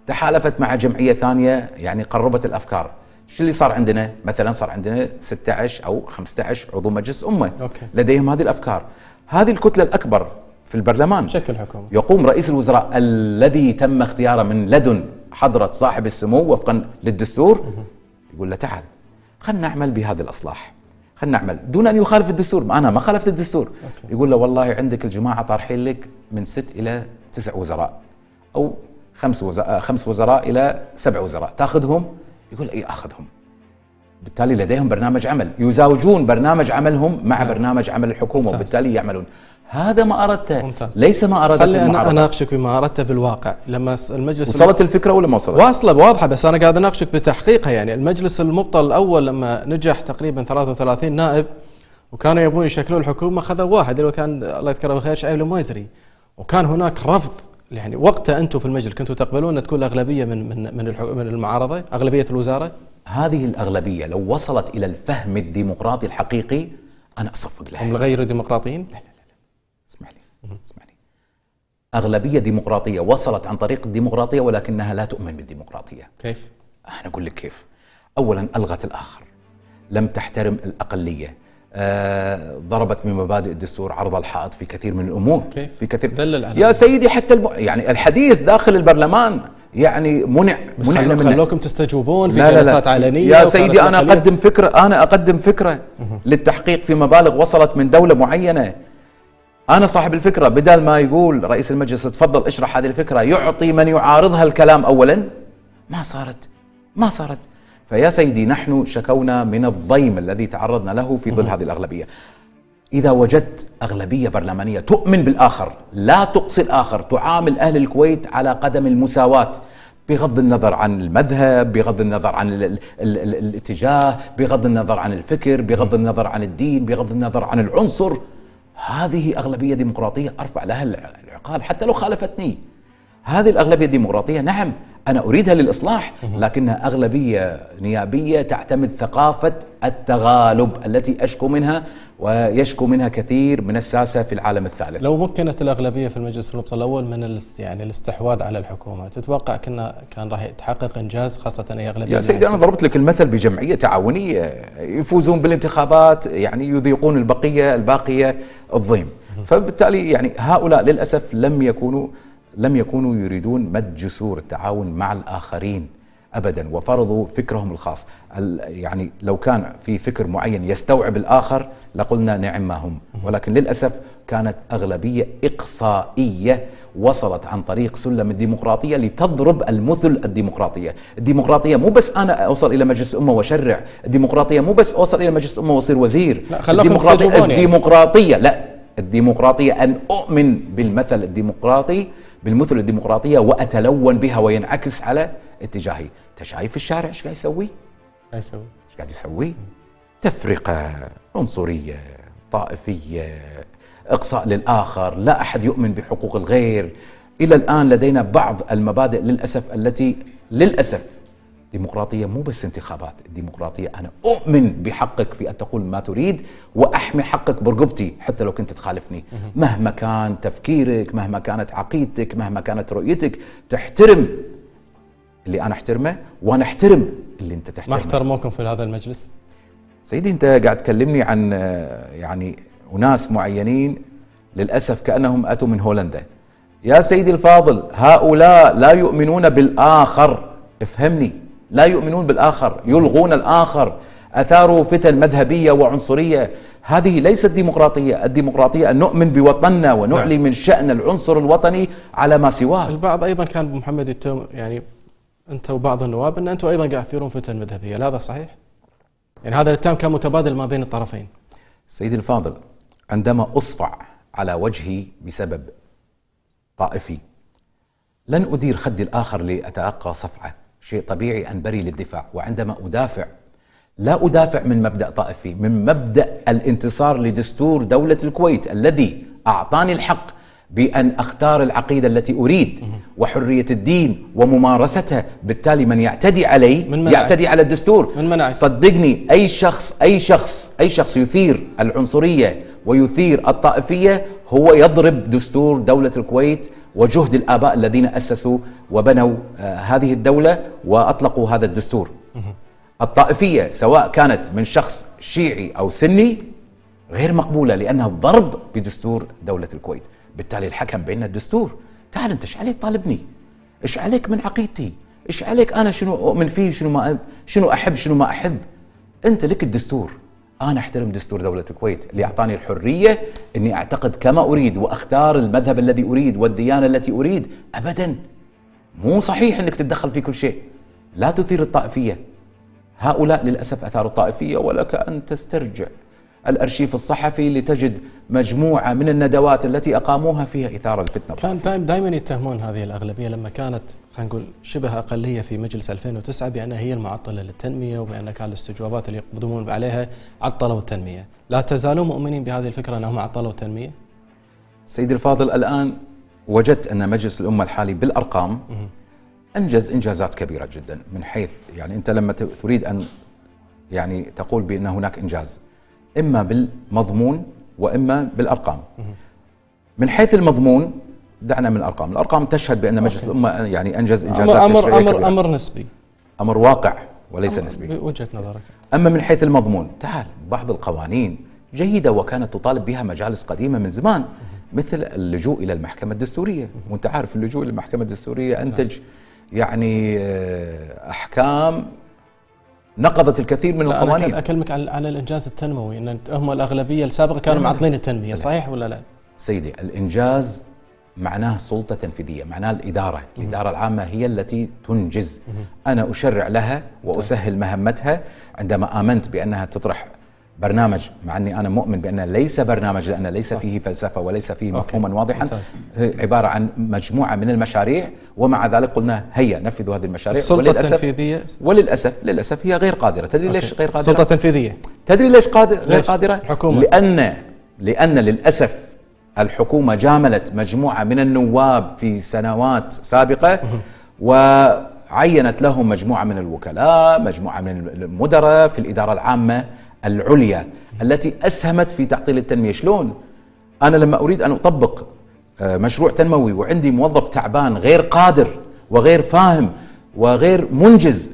[SPEAKER 2] تحالفت مع جمعيه ثانيه يعني قربت الافكار شو اللي صار عندنا؟ مثلا صار عندنا 16 او 15 عضو مجلس امه أوكي. لديهم هذه الافكار. هذه الكتله الاكبر في البرلمان شكل حكومة يقوم رئيس الوزراء الذي تم اختياره من لدن حضرة صاحب السمو وفقا للدستور يقول له تعال خلينا نعمل بهذا الإصلاح خلينا نعمل دون أن يخالف الدستور ما أنا ما خالفت الدستور أوكي. يقول له والله عندك الجماعة طارحين لك من ست إلى تسع وزراء أو خمس وزراء, خمس وزراء إلى سبع وزراء تاخذهم يقول اي اخذهم بالتالي لديهم برنامج عمل يزاوجون برنامج عملهم مع برنامج عمل الحكومه وبالتالي يعملون هذا ما اردته ممتاز. ليس ما اردته خلي انا اناقشك
[SPEAKER 1] بما اردته بالواقع لما المجلس وصلت الفكره
[SPEAKER 2] ولا ما وصلت؟ واصله
[SPEAKER 1] واضحه بس انا قاعد اناقشك بتحقيقها يعني المجلس المبطل الاول لما نجح تقريبا 33 نائب وكانوا يبون يشكلون الحكومه خذوا واحد اللي هو كان الله يذكره بالخير شعيب المويزري وكان هناك رفض يعني وقتها انتم في المجلس كنتوا تقبلون ان تكون الاغلبيه من من من, من المعارضه اغلبيه الوزاره؟
[SPEAKER 2] هذه الاغلبيه لو وصلت الى الفهم الديمقراطي الحقيقي انا اصفق لها هم غير ديمقراطيين؟ لا لا لا اسمح لي اسمح لي اغلبيه ديمقراطيه وصلت عن طريق الديمقراطيه ولكنها لا تؤمن بالديمقراطيه كيف؟ انا اقول لك كيف اولا الغت الاخر لم تحترم الاقليه آه، ضربت من مبادئ الدستور عرض الحائط في كثير من الامور كيف في كثير دلل يا سيدي حتى الب... يعني الحديث داخل البرلمان يعني منع منعنا من خلوكم
[SPEAKER 1] تستجوبون في لا جلسات لا لا. علنيه يا سيدي انا اقدم
[SPEAKER 2] فكره انا اقدم فكره للتحقيق في مبالغ وصلت من دوله معينه انا صاحب الفكره بدل ما يقول رئيس المجلس تفضل اشرح هذه الفكره يعطي من يعارضها الكلام اولا ما صارت ما صارت فيا سيدي نحن شكونا من الضيم الذي تعرضنا له في ظل هذه الأغلبية إذا وجدت أغلبية برلمانية تؤمن بالآخر لا تقصي الآخر تعامل أهل الكويت على قدم المساواة بغض النظر عن المذهب بغض النظر عن الـ الـ الـ الاتجاه بغض النظر عن الفكر بغض النظر عن الدين بغض النظر عن العنصر هذه أغلبية ديمقراطية أرفع لها العقال حتى لو خالفتني هذه الأغلبية الديمقراطية نعم أنا أريدها للإصلاح لكنها أغلبية نيابية تعتمد ثقافة التغالب التي أشكو منها ويشكو منها كثير من الساسة في العالم الثالث
[SPEAKER 1] لو مكنت الأغلبية في المجلس النقطه الأول من يعني الاستحواذ على الحكومة تتوقع كنا كان راح يتحقق إنجاز خاصة أي أغلبية يا سيدي
[SPEAKER 2] أنا ضربت لك المثل بجمعية تعاونية يفوزون بالانتخابات يعني يذيقون البقية الباقية الضيم فبالتالي يعني هؤلاء للأسف لم يكونوا لم يكونوا يريدون مد جسور التعاون مع الآخرين ابدا وفرضوا فكرهم الخاص يعني لو كان في فكر معين يستوعب الاخر لقلنا نعم ما هم ولكن للاسف كانت اغلبيه اقصائيه وصلت عن طريق سلم الديمقراطيه لتضرب المثل الديمقراطيه، الديمقراطيه مو بس انا اوصل الى مجلس امه واشرع، الديمقراطيه مو بس اوصل الى مجلس امه واصير وزير، لا الديمقراطيه الديمقراطيه لا الديمقراطيه ان اؤمن بالمثل الديمقراطي بالمثل الديمقراطيه واتلون بها وينعكس على اتجاهي انت شايف الشارع ايش قاعد يسوي ايش قاعد يسوي تفرقه عنصريه طائفيه اقصاء للاخر لا احد يؤمن بحقوق الغير الى الان لدينا بعض المبادئ للاسف التي للاسف الديمقراطية مو بس انتخابات الديمقراطية أنا أؤمن بحقك في أن تقول ما تريد وأحمي حقك برقبتي حتى لو كنت تخالفني مهما كان تفكيرك مهما كانت عقيدتك مهما كانت رؤيتك تحترم اللي أنا أحترمه وأنا أحترم اللي أنت تحترمه ما
[SPEAKER 1] احترموكم في هذا المجلس؟
[SPEAKER 2] سيدي أنت قاعد تكلمني عن يعني أناس معينين للأسف كأنهم أتوا من هولندا يا سيدي الفاضل هؤلاء لا يؤمنون بالآخر افهمني لا يؤمنون بالآخر يلغون الآخر أثاروا فتن مذهبية وعنصرية هذه ليست ديمقراطية الديمقراطية أن نؤمن بوطننا ونعلي نعم. من شأن العنصر الوطني على ما سواه البعض
[SPEAKER 1] أيضا كان أبو محمد يتهم يعني أنت وبعض النواب أن أنتم أيضا قاعد تثيرون فتن مذهبية لا هذا صحيح؟ يعني هذا الاتهام كان متبادل ما بين الطرفين
[SPEAKER 2] سيدي الفاضل عندما أصفع على وجهي بسبب طائفي لن أدير خدي الآخر لأتلقى صفعه شيء طبيعي أن بري للدفاع وعندما أدافع لا أدافع من مبدأ طائفي من مبدأ الانتصار لدستور دولة الكويت الذي أعطاني الحق بأن أختار العقيدة التي أريد وحرية الدين وممارستها بالتالي من يعتدي علي من منعك. يعتدي على الدستور من منعك. صدقني أي شخص أي شخص أي شخص يثير العنصرية ويثير الطائفية هو يضرب دستور دولة الكويت وجهد الآباء الذين أسسوا وبنوا آه، هذه الدولة وأطلقوا هذا الدستور الطائفية سواء كانت من شخص شيعي أو سني غير مقبولة لأنها ضرب بدستور دولة الكويت بالتالي الحكم بين الدستور تعال أنت إيش عليك طالبني إيش عليك من عقيدتي إيش عليك أنا شنو أؤمن فيه شنو ما شنو أحب شنو ما أحب أنت لك الدستور انا احترم دستور دوله الكويت اللي اعطاني الحريه اني اعتقد كما اريد واختار المذهب الذي اريد والديانه التي اريد ابدا مو صحيح انك تتدخل في كل شيء لا تثير الطائفيه هؤلاء للاسف اثاروا الطائفيه ولك ان تسترجع الأرشيف الصحفي لتجد مجموعة من الندوات التي أقاموها فيها إثارة الفتنة كان دائما يتهمون هذه الأغلبية
[SPEAKER 1] لما كانت خلينا نقول شبه أقلية في مجلس 2009 بأنها هي المعطلة للتنمية وبأن كان الاستجوابات اللي يقدمون عليها عطلوا التنمية لا تزالوا مؤمنين بهذه الفكرة أنهم عطلوا التنمية؟
[SPEAKER 2] سيدي الفاضل الآن وجدت أن مجلس الأمة الحالي بالأرقام أنجز إنجازات كبيرة جدا من حيث يعني أنت لما تريد أن يعني تقول بأن هناك إنجاز اما بالمضمون واما بالارقام من حيث المضمون دعنا من الارقام الارقام تشهد بان مجلس الامه يعني انجز انجازات امر امر امر, امر نسبي امر واقع وليس أمر نسبي
[SPEAKER 1] وجهه نظرك
[SPEAKER 2] اما من حيث المضمون تعال بعض القوانين جيده وكانت تطالب بها مجالس قديمه من زمان مثل اللجوء الى المحكمه الدستوريه وانت عارف اللجوء الى المحكمه الدستوريه انتج يعني آه، احكام نقضت الكثير من القوانين انا
[SPEAKER 1] اكلمك عن الانجاز التنموي ان هم الاغلبيه السابقه كانوا معطلين
[SPEAKER 2] التنميه لا. صحيح ولا لا؟ سيدي الانجاز معناه سلطة تنفيذية معناه الإدارة الإدارة العامة هي التي تنجز أنا أشرع لها طيب. وأسهل مهمتها عندما آمنت بأنها تطرح برنامج مع اني انا مؤمن بان ليس برنامج لان ليس فيه فلسفه وليس فيه مفهوما واضحا ممتاز. عباره عن مجموعه من المشاريع ومع ذلك قلنا هيا نفذوا هذه المشاريع السلطه وللأسف التنفيذيه وللأسف للاسف هي غير قادره تدري ليش غير قادره السلطه التنفيذيه تدري ليش قادر غير قادره الحكومه لان لان للاسف الحكومه جاملت مجموعه من النواب في سنوات سابقه و عينت لهم مجموعه من الوكلاء، مجموعه من المدراء في الاداره العامه العليا التي أسهمت في تعطيل التنمية شلون؟ أنا لما أريد أن أطبق آه، مشروع تنموي وعندي موظف تعبان غير قادر وغير فاهم وغير منجز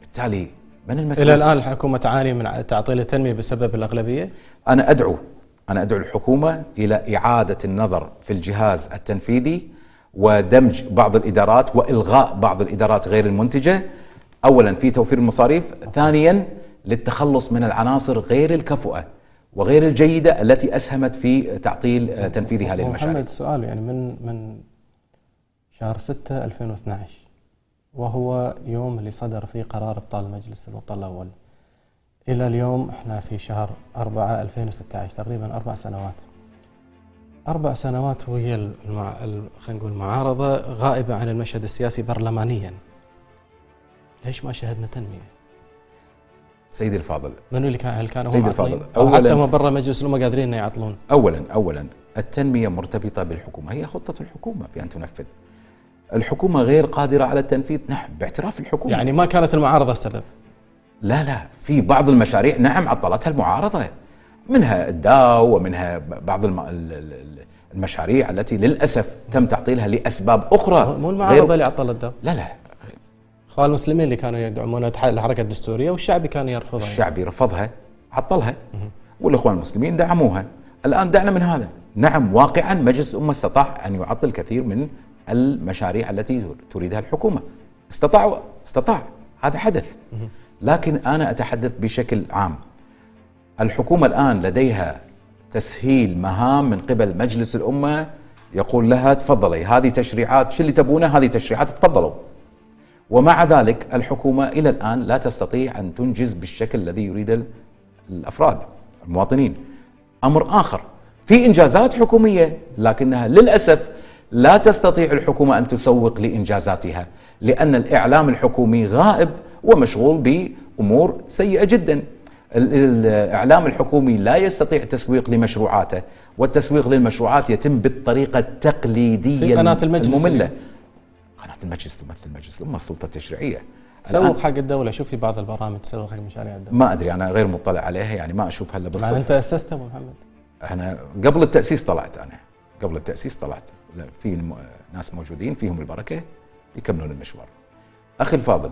[SPEAKER 2] بالتالي من المسؤول؟ إلى الآن
[SPEAKER 1] الحكومة تعاني من تعطيل التنمية بسبب الأغلبية؟
[SPEAKER 2] أنا أدعو أنا أدعو الحكومة إلى إعادة النظر في الجهاز التنفيذي ودمج بعض الإدارات وإلغاء بعض الإدارات غير المنتجة أولا في توفير المصاريف ثانيا للتخلص من العناصر غير الكفؤة وغير الجيدة التي أسهمت في تعطيل آه، تنفيذها للمشاريع
[SPEAKER 1] محمد سؤال يعني من من شهر 6 2012 وهو يوم اللي صدر فيه قرار ابطال مجلس الوطن الاول الى اليوم احنا في شهر 4 2016 تقريبا اربع سنوات اربع سنوات وهي المع... خلينا نقول معارضه غائبه عن المشهد السياسي برلمانيا ليش ما شهدنا تنميه؟
[SPEAKER 2] سيدي الفاضل من اللي كان هل كانوا سيدي الفاضل أولاً حتى هم
[SPEAKER 1] برا مجلس الامه قادرين انه يعطلون
[SPEAKER 2] اولا اولا التنميه مرتبطه بالحكومه هي خطه الحكومه في ان تنفذ الحكومه غير قادره على التنفيذ نعم باعتراف الحكومه يعني ما كانت المعارضه السبب لا لا في بعض المشاريع نعم عطلتها المعارضه منها الداو ومنها بعض الم... المشاريع التي للاسف تم تعطيلها لاسباب اخرى مو المعارضه غير... اللي
[SPEAKER 1] عطلت الداو لا لا الاخوان المسلمين اللي كانوا يدعمون الحركه الدستوريه والشعبي كان
[SPEAKER 2] يرفضها الشعبي رفضها عطلها والاخوان المسلمين دعموها الان دعنا من هذا نعم واقعا مجلس الامه استطاع ان يعطل كثير من المشاريع التي تريدها الحكومه استطاع استطاع هذا حدث لكن انا اتحدث بشكل عام الحكومه الان لديها تسهيل مهام من قبل مجلس الامه يقول لها تفضلي هذه تشريعات شو اللي تبونه هذه تشريعات تفضلوا ومع ذلك الحكومة إلى الآن لا تستطيع أن تنجز بالشكل الذي يريد الأفراد المواطنين أمر آخر في إنجازات حكومية لكنها للأسف لا تستطيع الحكومة أن تسوق لإنجازاتها لأن الإعلام الحكومي غائب ومشغول بأمور سيئة جدا الإعلام الحكومي لا يستطيع التسويق لمشروعاته والتسويق للمشروعات يتم بالطريقة التقليدية في قناة المجلس المملة إيه. المجلس تمثل مجلس الامه السلطه التشريعيه
[SPEAKER 1] سووا حق الدولة شوف في بعض البرامج تسوق حق مشاريع الدولة
[SPEAKER 2] ما أدري أنا غير مطلع عليها يعني ما أشوف هلا بس أنت
[SPEAKER 1] اسست أبو محمد
[SPEAKER 2] أنا قبل التأسيس طلعت أنا قبل التأسيس طلعت في ناس موجودين فيهم البركة يكملون المشوار أخي الفاضل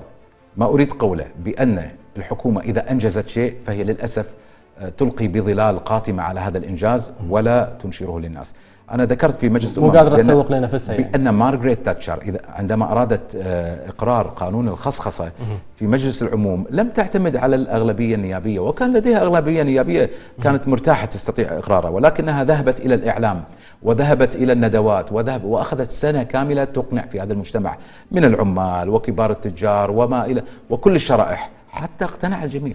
[SPEAKER 2] ما أريد قوله بأن الحكومة إذا أنجزت شيء فهي للأسف آه، تلقي بظلال قاتمة على هذا الإنجاز ولا تنشره للناس انا ذكرت في مجلس مو قادره تسوق لنفسها يعني. بان مارغريت تاتشر اذا عندما ارادت آه، اقرار قانون الخصخصه في مجلس العموم لم تعتمد على الاغلبيه النيابيه وكان لديها اغلبيه نيابيه كانت مرتاحه تستطيع اقراره ولكنها ذهبت الى الاعلام وذهبت الى الندوات وذهب واخذت سنه كامله تقنع في هذا المجتمع من العمال وكبار التجار وما الى وكل الشرائح حتى اقتنع الجميع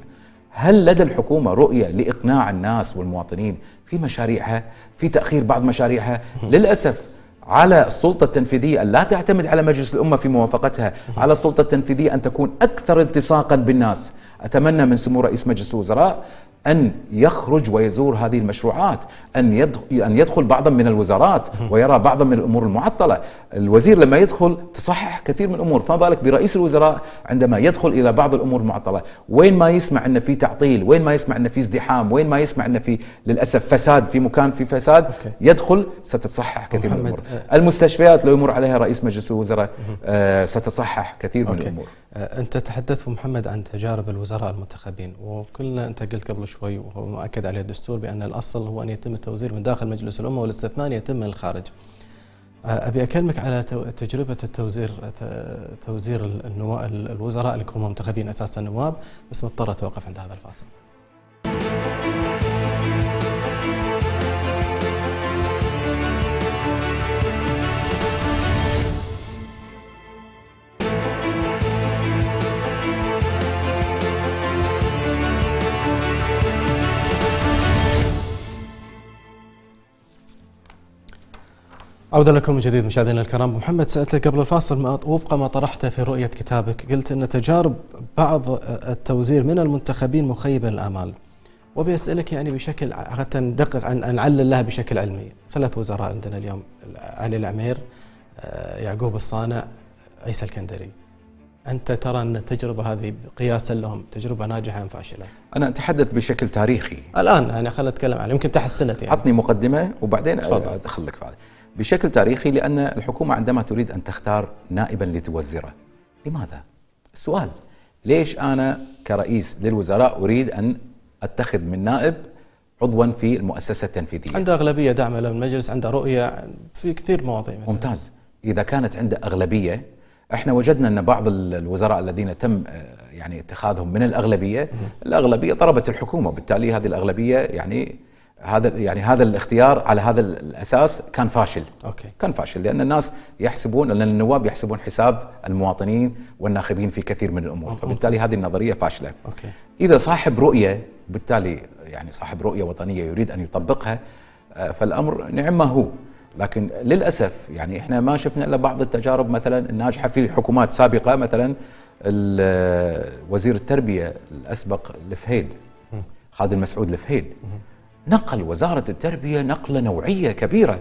[SPEAKER 2] هل لدى الحكومه رؤيه لاقناع الناس والمواطنين في مشاريعها في تاخير بعض مشاريعها للاسف على السلطة التنفيذية لا تعتمد على مجلس الأمة في موافقتها على السلطة التنفيذية أن تكون أكثر التصاقا بالناس أتمنى من سمو رئيس مجلس الوزراء أن يخرج ويزور هذه المشروعات أن أن يدخل بعضا من الوزارات ويرى بعضا من الأمور المعطلة الوزير لما يدخل تصحح كثير من الأمور فما بالك برئيس الوزراء عندما يدخل إلى بعض الأمور المعطلة وين ما يسمع أن في تعطيل وين ما يسمع أن في ازدحام وين ما يسمع أن في للأسف فساد في مكان في فساد يدخل ستتصحح كثير من الأمور آه. المستشفيات لو يمر عليها رئيس مجلس الوزراء آه، ستتصحح ستصحح كثير من الأمور
[SPEAKER 1] آه، أنت تحدثت محمد عن تجارب الوزراء المنتخبين وكلنا أنت قلت قبل شوي وهو مؤكد عليه الدستور بأن الأصل هو أن يتم التوزير من داخل مجلس الأمة والاستثناء يتم من الخارج آه، أبي أكلمك على تجربة التوزير توزير الوزراء اللي هم منتخبين أساسا نواب بس مضطر أتوقف عند هذا الفاصل عودة لكم من جديد مشاهدينا الكرام محمد سالتك قبل الفاصل وفق ما طرحته في رؤيه كتابك قلت ان تجارب بعض التوزير من المنتخبين مخيبه للامال وبيسالك يعني بشكل حتى ندقق عن نعلل لها بشكل علمي ثلاث وزراء عندنا اليوم علي العمير آه، يعقوب الصانع عيسى الكندري انت ترى ان التجربه هذه قياسا لهم تجربه ناجحه ام
[SPEAKER 2] فاشله؟ انا اتحدث بشكل تاريخي الان انا يعني خليني اتكلم عن يمكن تحسنت يعني عطني مقدمه وبعدين ادخل لك في هذا بشكل تاريخي لأن الحكومة عندما تريد أن تختار نائبا لتوزره لماذا؟ السؤال ليش أنا كرئيس للوزراء أريد أن أتخذ من نائب عضوا في المؤسسة التنفيذية
[SPEAKER 1] عنده أغلبية دعم للمجلس عنده رؤية في كثير مواضيع
[SPEAKER 2] مثلا. ممتاز إذا كانت عنده أغلبية احنا وجدنا أن بعض الوزراء الذين تم آه، يعني اتخاذهم من الأغلبية الأغلبية ضربت الحكومة بالتالي هذه الأغلبية يعني هذا يعني هذا الاختيار على هذا الاساس كان فاشل أوكي. كان فاشل لان الناس يحسبون لان النواب يحسبون حساب المواطنين والناخبين في كثير من الامور أوكي. فبالتالي هذه النظريه فاشله أوكي. اذا صاحب رؤيه بالتالي يعني صاحب رؤيه وطنيه يريد ان يطبقها آه، فالامر نعم ما هو لكن للاسف يعني احنا ما شفنا الا بعض التجارب مثلا الناجحه في حكومات سابقه مثلا آه، وزير التربيه الاسبق الفهيد المسعود لفهيد الفهيد نقل وزارة التربية نقلة نوعية كبيرة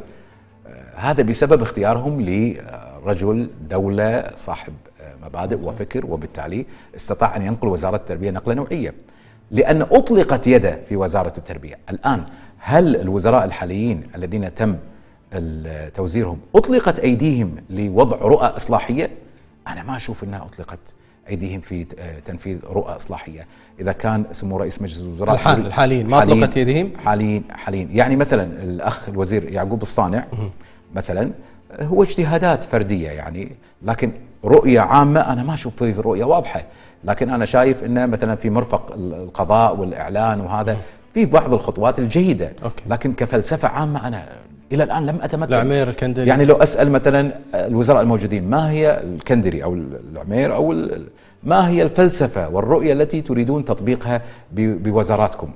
[SPEAKER 2] آه، هذا بسبب اختيارهم لرجل دولة صاحب آه، مبادئ وفكر وبالتالي استطاع أن ينقل وزارة التربية نقلة نوعية لأن أطلقت يده في وزارة التربية الآن هل الوزراء الحاليين الذين تم توزيرهم أطلقت أيديهم لوضع رؤى إصلاحية؟ أنا ما أشوف أنها أطلقت ايديهم في آه، تنفيذ رؤى اصلاحيه، اذا كان سمو رئيس مجلس الوزراء الحال الحاليين ما اطلقت ايديهم؟ حاليا حاليا يعني مثلا الاخ الوزير يعقوب الصانع مثلا هو اجتهادات فرديه يعني لكن رؤيه عامه انا ما اشوف في رؤيه واضحه، لكن انا شايف انه مثلا في مرفق القضاء والاعلان وهذا في بعض الخطوات الجيده أوكي. لكن كفلسفه عامه انا الى الان لم اتمكن العمير الكندري يعني لو اسال مثلا الوزراء الموجودين ما هي الكندري او العمير او ما هي الفلسفه والرؤيه التي تريدون تطبيقها بوزاراتكم؟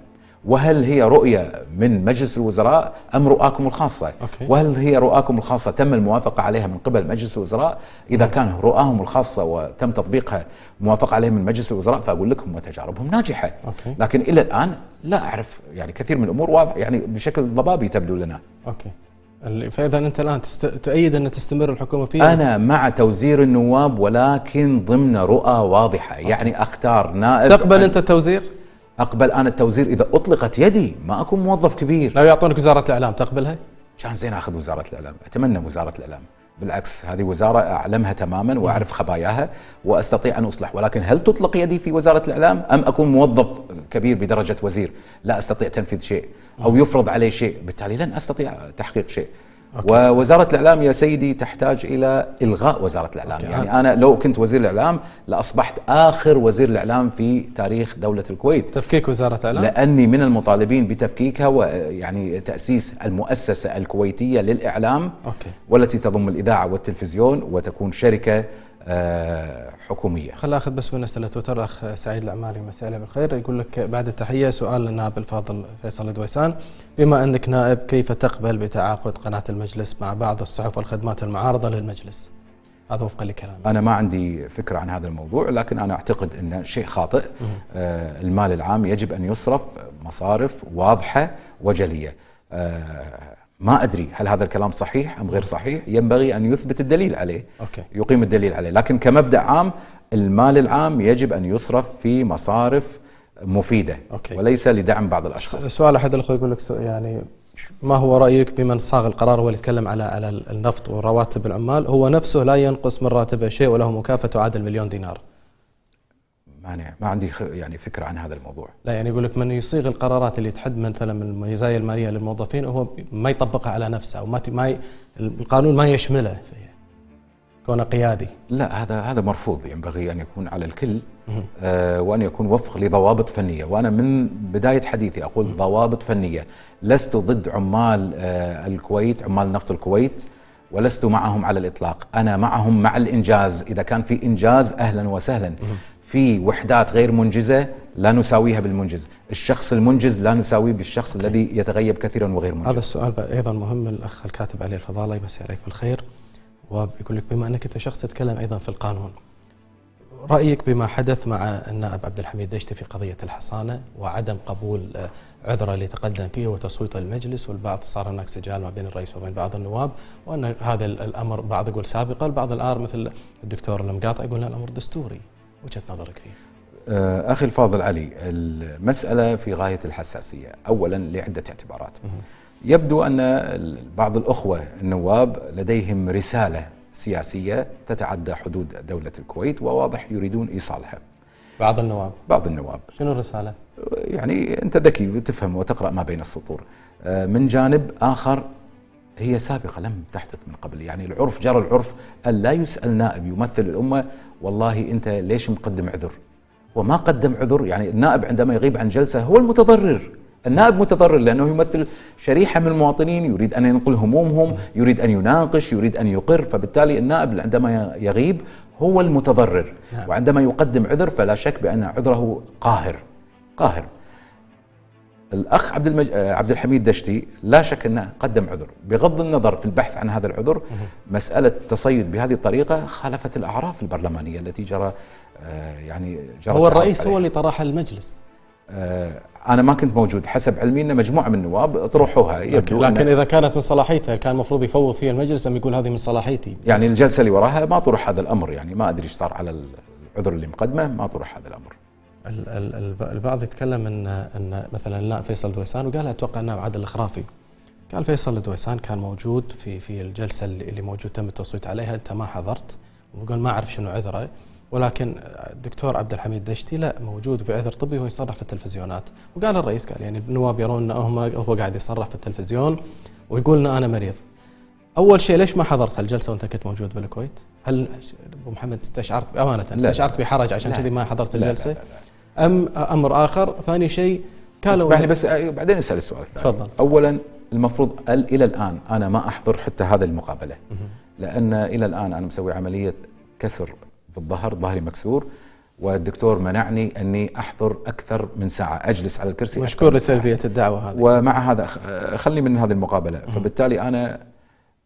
[SPEAKER 2] وهل هي رؤية من مجلس الوزراء أم رؤاكم الخاصة أوكي. وهل هي رؤاكم الخاصة تم الموافقة عليها من قبل مجلس الوزراء إذا م. نعم. كان رؤاهم الخاصة وتم تطبيقها موافقة عليها من مجلس الوزراء فأقول لكم وتجاربهم ناجحة أوكي. لكن إلى الآن لا أعرف يعني كثير من الأمور واضح يعني بشكل ضبابي تبدو لنا أوكي.
[SPEAKER 1] فاذا انت الان تست... تؤيد ان تستمر الحكومه في انا
[SPEAKER 2] مع توزير النواب ولكن ضمن رؤى واضحه أوكي. يعني اختار نائب تقبل انت التوزير اقبل انا التوزير اذا اطلقت يدي ما اكون موظف كبير لو يعطونك وزاره الاعلام تقبلها كان زين اخذ وزاره الاعلام اتمنى وزاره الاعلام بالعكس هذه وزارة أعلمها تماما وأعرف خباياها وأستطيع أن أصلح ولكن هل تطلق يدي في وزارة الإعلام أم أكون موظف كبير بدرجة وزير لا أستطيع تنفيذ شيء أو يفرض علي شيء بالتالي لن أستطيع تحقيق شيء ووزاره الاعلام يا سيدي تحتاج الى الغاء وزاره الاعلام أوكي. يعني انا لو كنت وزير الاعلام لاصبحت اخر وزير الاعلام في تاريخ دوله الكويت
[SPEAKER 1] تفكيك وزاره
[SPEAKER 2] الاعلام لاني من المطالبين بتفكيكها ويعني تاسيس المؤسسه الكويتيه للاعلام أوكي. والتي تضم الاذاعه والتلفزيون وتكون شركه حكوميه.
[SPEAKER 1] خلنا اخذ بس من اسئله تويتر اخ سعيد العماري مساله بالخير يقول لك بعد التحيه سؤال للنائب الفاضل فيصل الدويسان بما انك نائب كيف تقبل بتعاقد قناه المجلس مع بعض الصحف والخدمات المعارضه للمجلس؟ هذا وفقا لكلامك
[SPEAKER 2] انا ما عندي فكره عن هذا الموضوع لكن انا اعتقد انه شيء خاطئ آه المال العام يجب ان يصرف مصارف واضحه وجليه آه ما ادري هل هذا الكلام صحيح ام غير صحيح ينبغي ان يثبت الدليل عليه أوكي. يقيم الدليل عليه لكن كمبدا عام المال العام يجب ان يصرف في مصارف مفيده أوكي. وليس لدعم بعض الاشخاص
[SPEAKER 1] سؤال احد الاخوه يقول لك يعني ما هو رايك بمن صاغ القرار هو اللي يتكلم على على النفط ورواتب العمال هو نفسه لا ينقص من راتبه شيء وله مكافاه تعادل مليون دينار
[SPEAKER 2] أنا آه، نعم. ما عندي يعني فكرة عن هذا الموضوع
[SPEAKER 1] لا يعني يقول لك من يصيغ القرارات اللي تحد مثلا من المزايا المالية للموظفين هو ما يطبقها على نفسه أو ما, ما ي... القانون ما يشمله في كونه قيادي
[SPEAKER 2] لا هذا هذا مرفوض ينبغي ان يكون على الكل آه وان يكون وفق لضوابط فنيه وانا من بدايه حديثي اقول ضوابط فنيه لست ضد عمال آه الكويت عمال نفط الكويت ولست معهم على الاطلاق انا معهم مع الانجاز اذا كان في انجاز اهلا وسهلا في وحدات غير منجزه لا نساويها بالمنجز الشخص المنجز لا نساويه بالشخص okay. الذي يتغيب كثيرا وغير منجز هذا
[SPEAKER 1] السؤال ايضا مهم الاخ الكاتب علي الفضاله يمسي عليك بالخير ويقول لك بما انك انت شخص تتكلم ايضا في القانون رايك بما حدث مع النائب عبد الحميد دشتي في قضيه الحصانه وعدم قبول آه، عذره اللي تقدم فيه وتصويت المجلس والبعض صار هناك سجال ما بين الرئيس وبين بعض النواب وان هذا الامر بعض يقول سابقه البعض الان مثل الدكتور المقاطع يقول الامر دستوري وجهه نظرك فيه؟
[SPEAKER 2] آه، اخي الفاضل علي المساله في غايه الحساسيه اولا لعده اعتبارات يبدو ان بعض الاخوه النواب لديهم رساله سياسيه تتعدى حدود دوله الكويت وواضح يريدون ايصالها بعض النواب بعض النواب شنو الرساله يعني انت ذكي وتفهم وتقرا ما بين السطور آه، من جانب اخر هي سابقه لم تحدث من قبل يعني العرف جرى العرف ان لا يسال نائب يمثل الامه والله انت ليش مقدم عذر؟ وما قدم عذر يعني النائب عندما يغيب عن جلسه هو المتضرر النائب متضرر لانه يمثل شريحه من المواطنين يريد ان ينقل همومهم، يريد ان يناقش، يريد ان يقر، فبالتالي النائب عندما يغيب هو المتضرر نعم. وعندما يقدم عذر فلا شك بان عذره قاهر قاهر الاخ عبد المج... آه، عبد الحميد دشتي لا شك انه قدم عذر بغض النظر في البحث عن هذا العذر مساله التصيد بهذه الطريقه خالفت الاعراف البرلمانيه التي جرى آه، يعني جرى هو الرئيس هو اللي طرحها المجلس آه، انا ما كنت موجود حسب علمي ان مجموعه من النواب طرحوها يبدو لكن اذا
[SPEAKER 1] كانت من صلاحيته كان المفروض يفوض فيها المجلس ام يقول هذه من صلاحيتي
[SPEAKER 2] يعني الجلسه اللي وراها ما طرح هذا الامر يعني ما ادري ايش صار على العذر اللي مقدمه ما طرح هذا الامر البعض
[SPEAKER 1] يتكلم ان ان مثلا لا فيصل دويسان وقال اتوقع انه عادل الخرافي قال فيصل دويسان كان موجود في في الجلسه اللي موجود تم التصويت عليها انت ما حضرت ويقول ما اعرف شنو عذره ولكن الدكتور عبد الحميد دشتي لا موجود بعذر طبي وهو يصرح في التلفزيونات وقال الرئيس قال يعني النواب يرون انه هو قاعد يصرح في التلفزيون ويقول انا مريض اول شيء ليش ما حضرت الجلسه وانت كنت موجود بالكويت؟ هل ابو محمد استشعرت بامانه استشعرت بحرج عشان كذي ما حضرت الجلسه؟ لا لا لا لا. ام امر اخر
[SPEAKER 2] ثاني شيء كان اسمح لي بس بعدين اسال السؤال الثاني تفضل اولا المفروض الى الان انا ما احضر حتى هذه المقابله لان الى الان انا مسوي عمليه كسر في الظهر ظهري مكسور والدكتور منعني اني احضر اكثر من ساعه اجلس على الكرسي مشكور لسلبيه الدعوه هذه ومع هذا خلي من هذه المقابله فبالتالي انا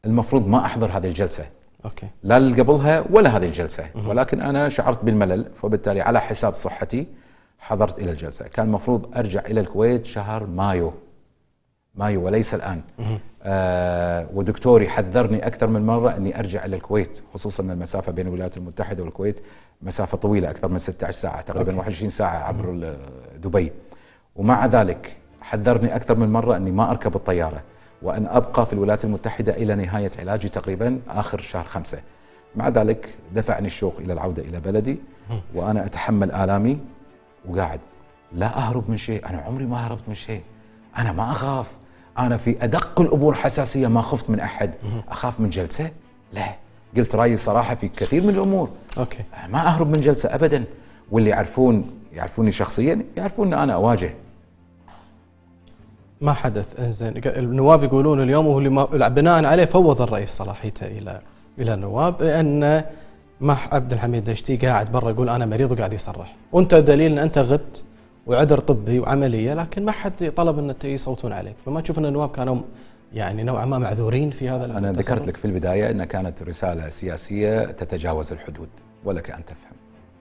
[SPEAKER 2] المفروض ما احضر هذه الجلسه اوكي لا اللي قبلها ولا هذه الجلسه ولكن انا شعرت بالملل فبالتالي على حساب صحتي حضرت إلى الجلسة كان المفروض أرجع إلى الكويت شهر مايو مايو وليس الآن آه ودكتوري حذرني أكثر من مرة أني أرجع إلى الكويت خصوصا أن المسافة بين الولايات المتحدة والكويت مسافة طويلة أكثر من 16 ساعة تقريبا أوكي. 21 ساعة عبر دبي ومع ذلك حذرني أكثر من مرة أني ما أركب الطيارة وأن أبقى في الولايات المتحدة إلى نهاية علاجي تقريبا آخر شهر خمسة مع ذلك دفعني الشوق إلى العودة إلى بلدي وأنا أتحمل آلامي وقاعد لا اهرب من شيء انا عمري ما هربت من شيء انا ما اخاف انا في ادق الامور حساسيه ما خفت من احد اخاف من جلسه لا قلت رايي صراحه في كثير من الامور اوكي أنا ما اهرب من جلسه ابدا واللي يعرفون يعرفوني شخصيا يعرفون ان انا اواجه
[SPEAKER 1] ما حدث انزين آه، النواب يقولون اليوم هو اللي بناء عليه فوض الرئيس صلاحيته الى الى النواب ان ما عبد الحميد دشتي قاعد برا يقول انا مريض وقاعد يصرح وانت دليل ان انت غبت وعذر طبي وعمليه لكن ما حد طلب ان يصوتون عليك فما تشوف ان النواب كانوا يعني نوعا ما معذورين في هذا انا التصرف. ذكرت لك
[SPEAKER 2] في البدايه ان كانت رساله سياسيه تتجاوز الحدود ولك ان تفهم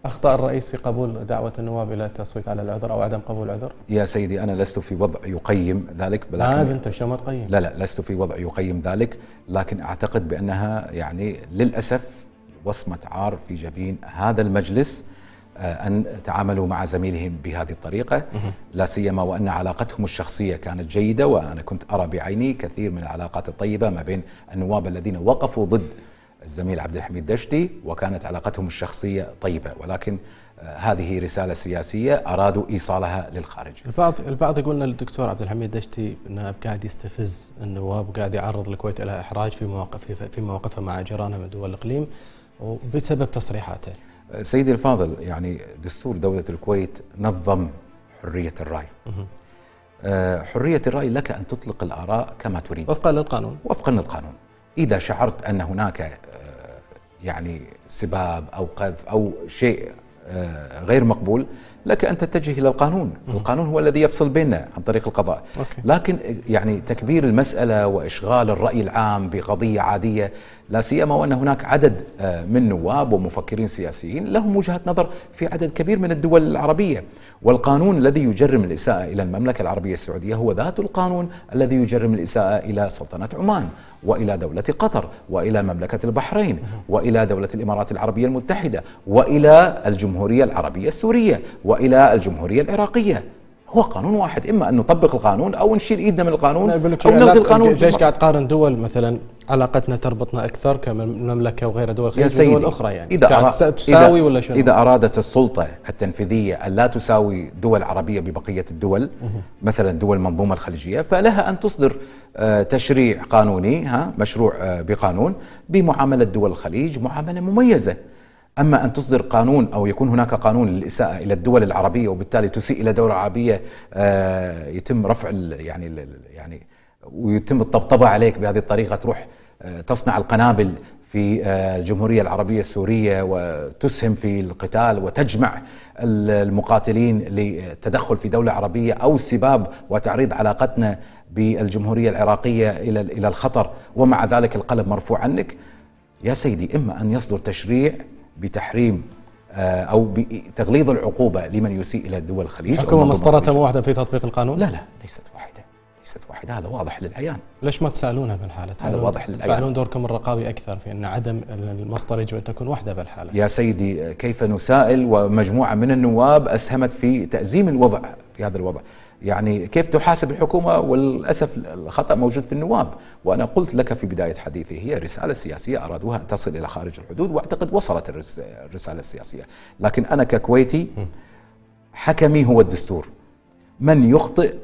[SPEAKER 1] اخطا الرئيس في قبول دعوه النواب الى التصويت على العذر او عدم قبول العذر
[SPEAKER 2] يا سيدي انا لست في وضع يقيم ذلك لكن آه انت شو ما تقيم طيب. لا لا لست في وضع يقيم ذلك لكن اعتقد بانها يعني للاسف وصمة عار في جبين هذا المجلس آه، أن تعاملوا مع زميلهم بهذه الطريقة لا سيما وأن علاقتهم الشخصية كانت جيدة وأنا كنت أرى بعيني كثير من العلاقات الطيبة ما بين النواب الذين وقفوا ضد الزميل عبد الحميد دشتي وكانت علاقتهم الشخصية طيبة ولكن آه، هذه رسالة سياسية أرادوا إيصالها للخارج
[SPEAKER 1] البعض البعض يقول للدكتور عبد الحميد دشتي أنه قاعد يستفز النواب وقاعد يعرض الكويت إلى إحراج في مواقف في مواقفها مع جيرانها من دول الإقليم وبسبب
[SPEAKER 2] تصريحاته سيدي الفاضل يعني دستور دولة الكويت نظم حرية الرأي آه، حرية الرأي لك أن تطلق الآراء كما تريد وفقا للقانون وفقا للقانون إذا شعرت أن هناك آه، يعني سباب أو قذف أو شيء آه، غير مقبول لك أن تتجه إلى القانون القانون هو الذي يفصل بيننا عن طريق القضاء أوكي. لكن يعني تكبير المسألة وإشغال الرأي العام بقضية عادية لا سيما وان هناك عدد آه، من نواب ومفكرين سياسيين لهم وجهه نظر في عدد كبير من الدول العربيه، والقانون الذي يجرم الاساءه الى المملكه العربيه السعوديه هو ذات القانون الذي يجرم الاساءه الى سلطنه عمان، والى دوله قطر، والى مملكه البحرين، والى دوله الامارات العربيه المتحده، والى الجمهوريه العربيه السوريه، والى الجمهوريه العراقيه. هو قانون واحد اما ان نطبق القانون او نشيل ايدنا من القانون او نلغي القانون ليش قاعد
[SPEAKER 1] تقارن دول مثلا علاقتنا تربطنا اكثر كمملكه وغير دول الخليج دول اخرى يعني إذا تساوي إذا ولا شنو؟ اذا
[SPEAKER 2] ارادت السلطه التنفيذيه ان لا تساوي دول عربيه ببقيه الدول مثلا دول المنظومه الخليجيه فلها ان تصدر آه، تشريع قانوني ها مشروع آه، بقانون بمعامله دول الخليج معامله مميزه اما ان تصدر قانون او يكون هناك قانون للاساءه الى الدول العربيه وبالتالي تسيء الى دوله عربيه آه، يتم رفع يعني يعني ويتم الطبطبه عليك بهذه الطريقه تروح آه، تصنع القنابل في آه، الجمهورية العربية السورية وتسهم في القتال وتجمع المقاتلين للتدخل في دولة عربية أو سباب وتعريض علاقتنا بالجمهورية العراقية إلى الخطر ومع ذلك القلم مرفوع عنك يا سيدي إما أن يصدر تشريع بتحريم آه، أو بتغليظ العقوبة لمن يسيء إلى دول الخليج حكومة مسطرة
[SPEAKER 1] واحدة في تطبيق القانون؟ لا لا ليست ليست واحدة
[SPEAKER 2] هذا واضح للعيان
[SPEAKER 1] ليش ما تسالونها
[SPEAKER 2] بالحالة؟ هذا واضح للعيان تفعلون
[SPEAKER 1] دوركم الرقابي اكثر في ان عدم المصدر يجب ان تكون وحده بالحالة
[SPEAKER 2] يا سيدي كيف نسائل ومجموعه من النواب اسهمت في تازيم الوضع في هذا الوضع يعني كيف تحاسب الحكومة والأسف الخطأ موجود في النواب وأنا قلت لك في بداية حديثي هي رسالة سياسية أرادوها أن تصل إلى خارج الحدود وأعتقد وصلت الرسالة السياسية لكن أنا ككويتي حكمي هو الدستور من يخطئ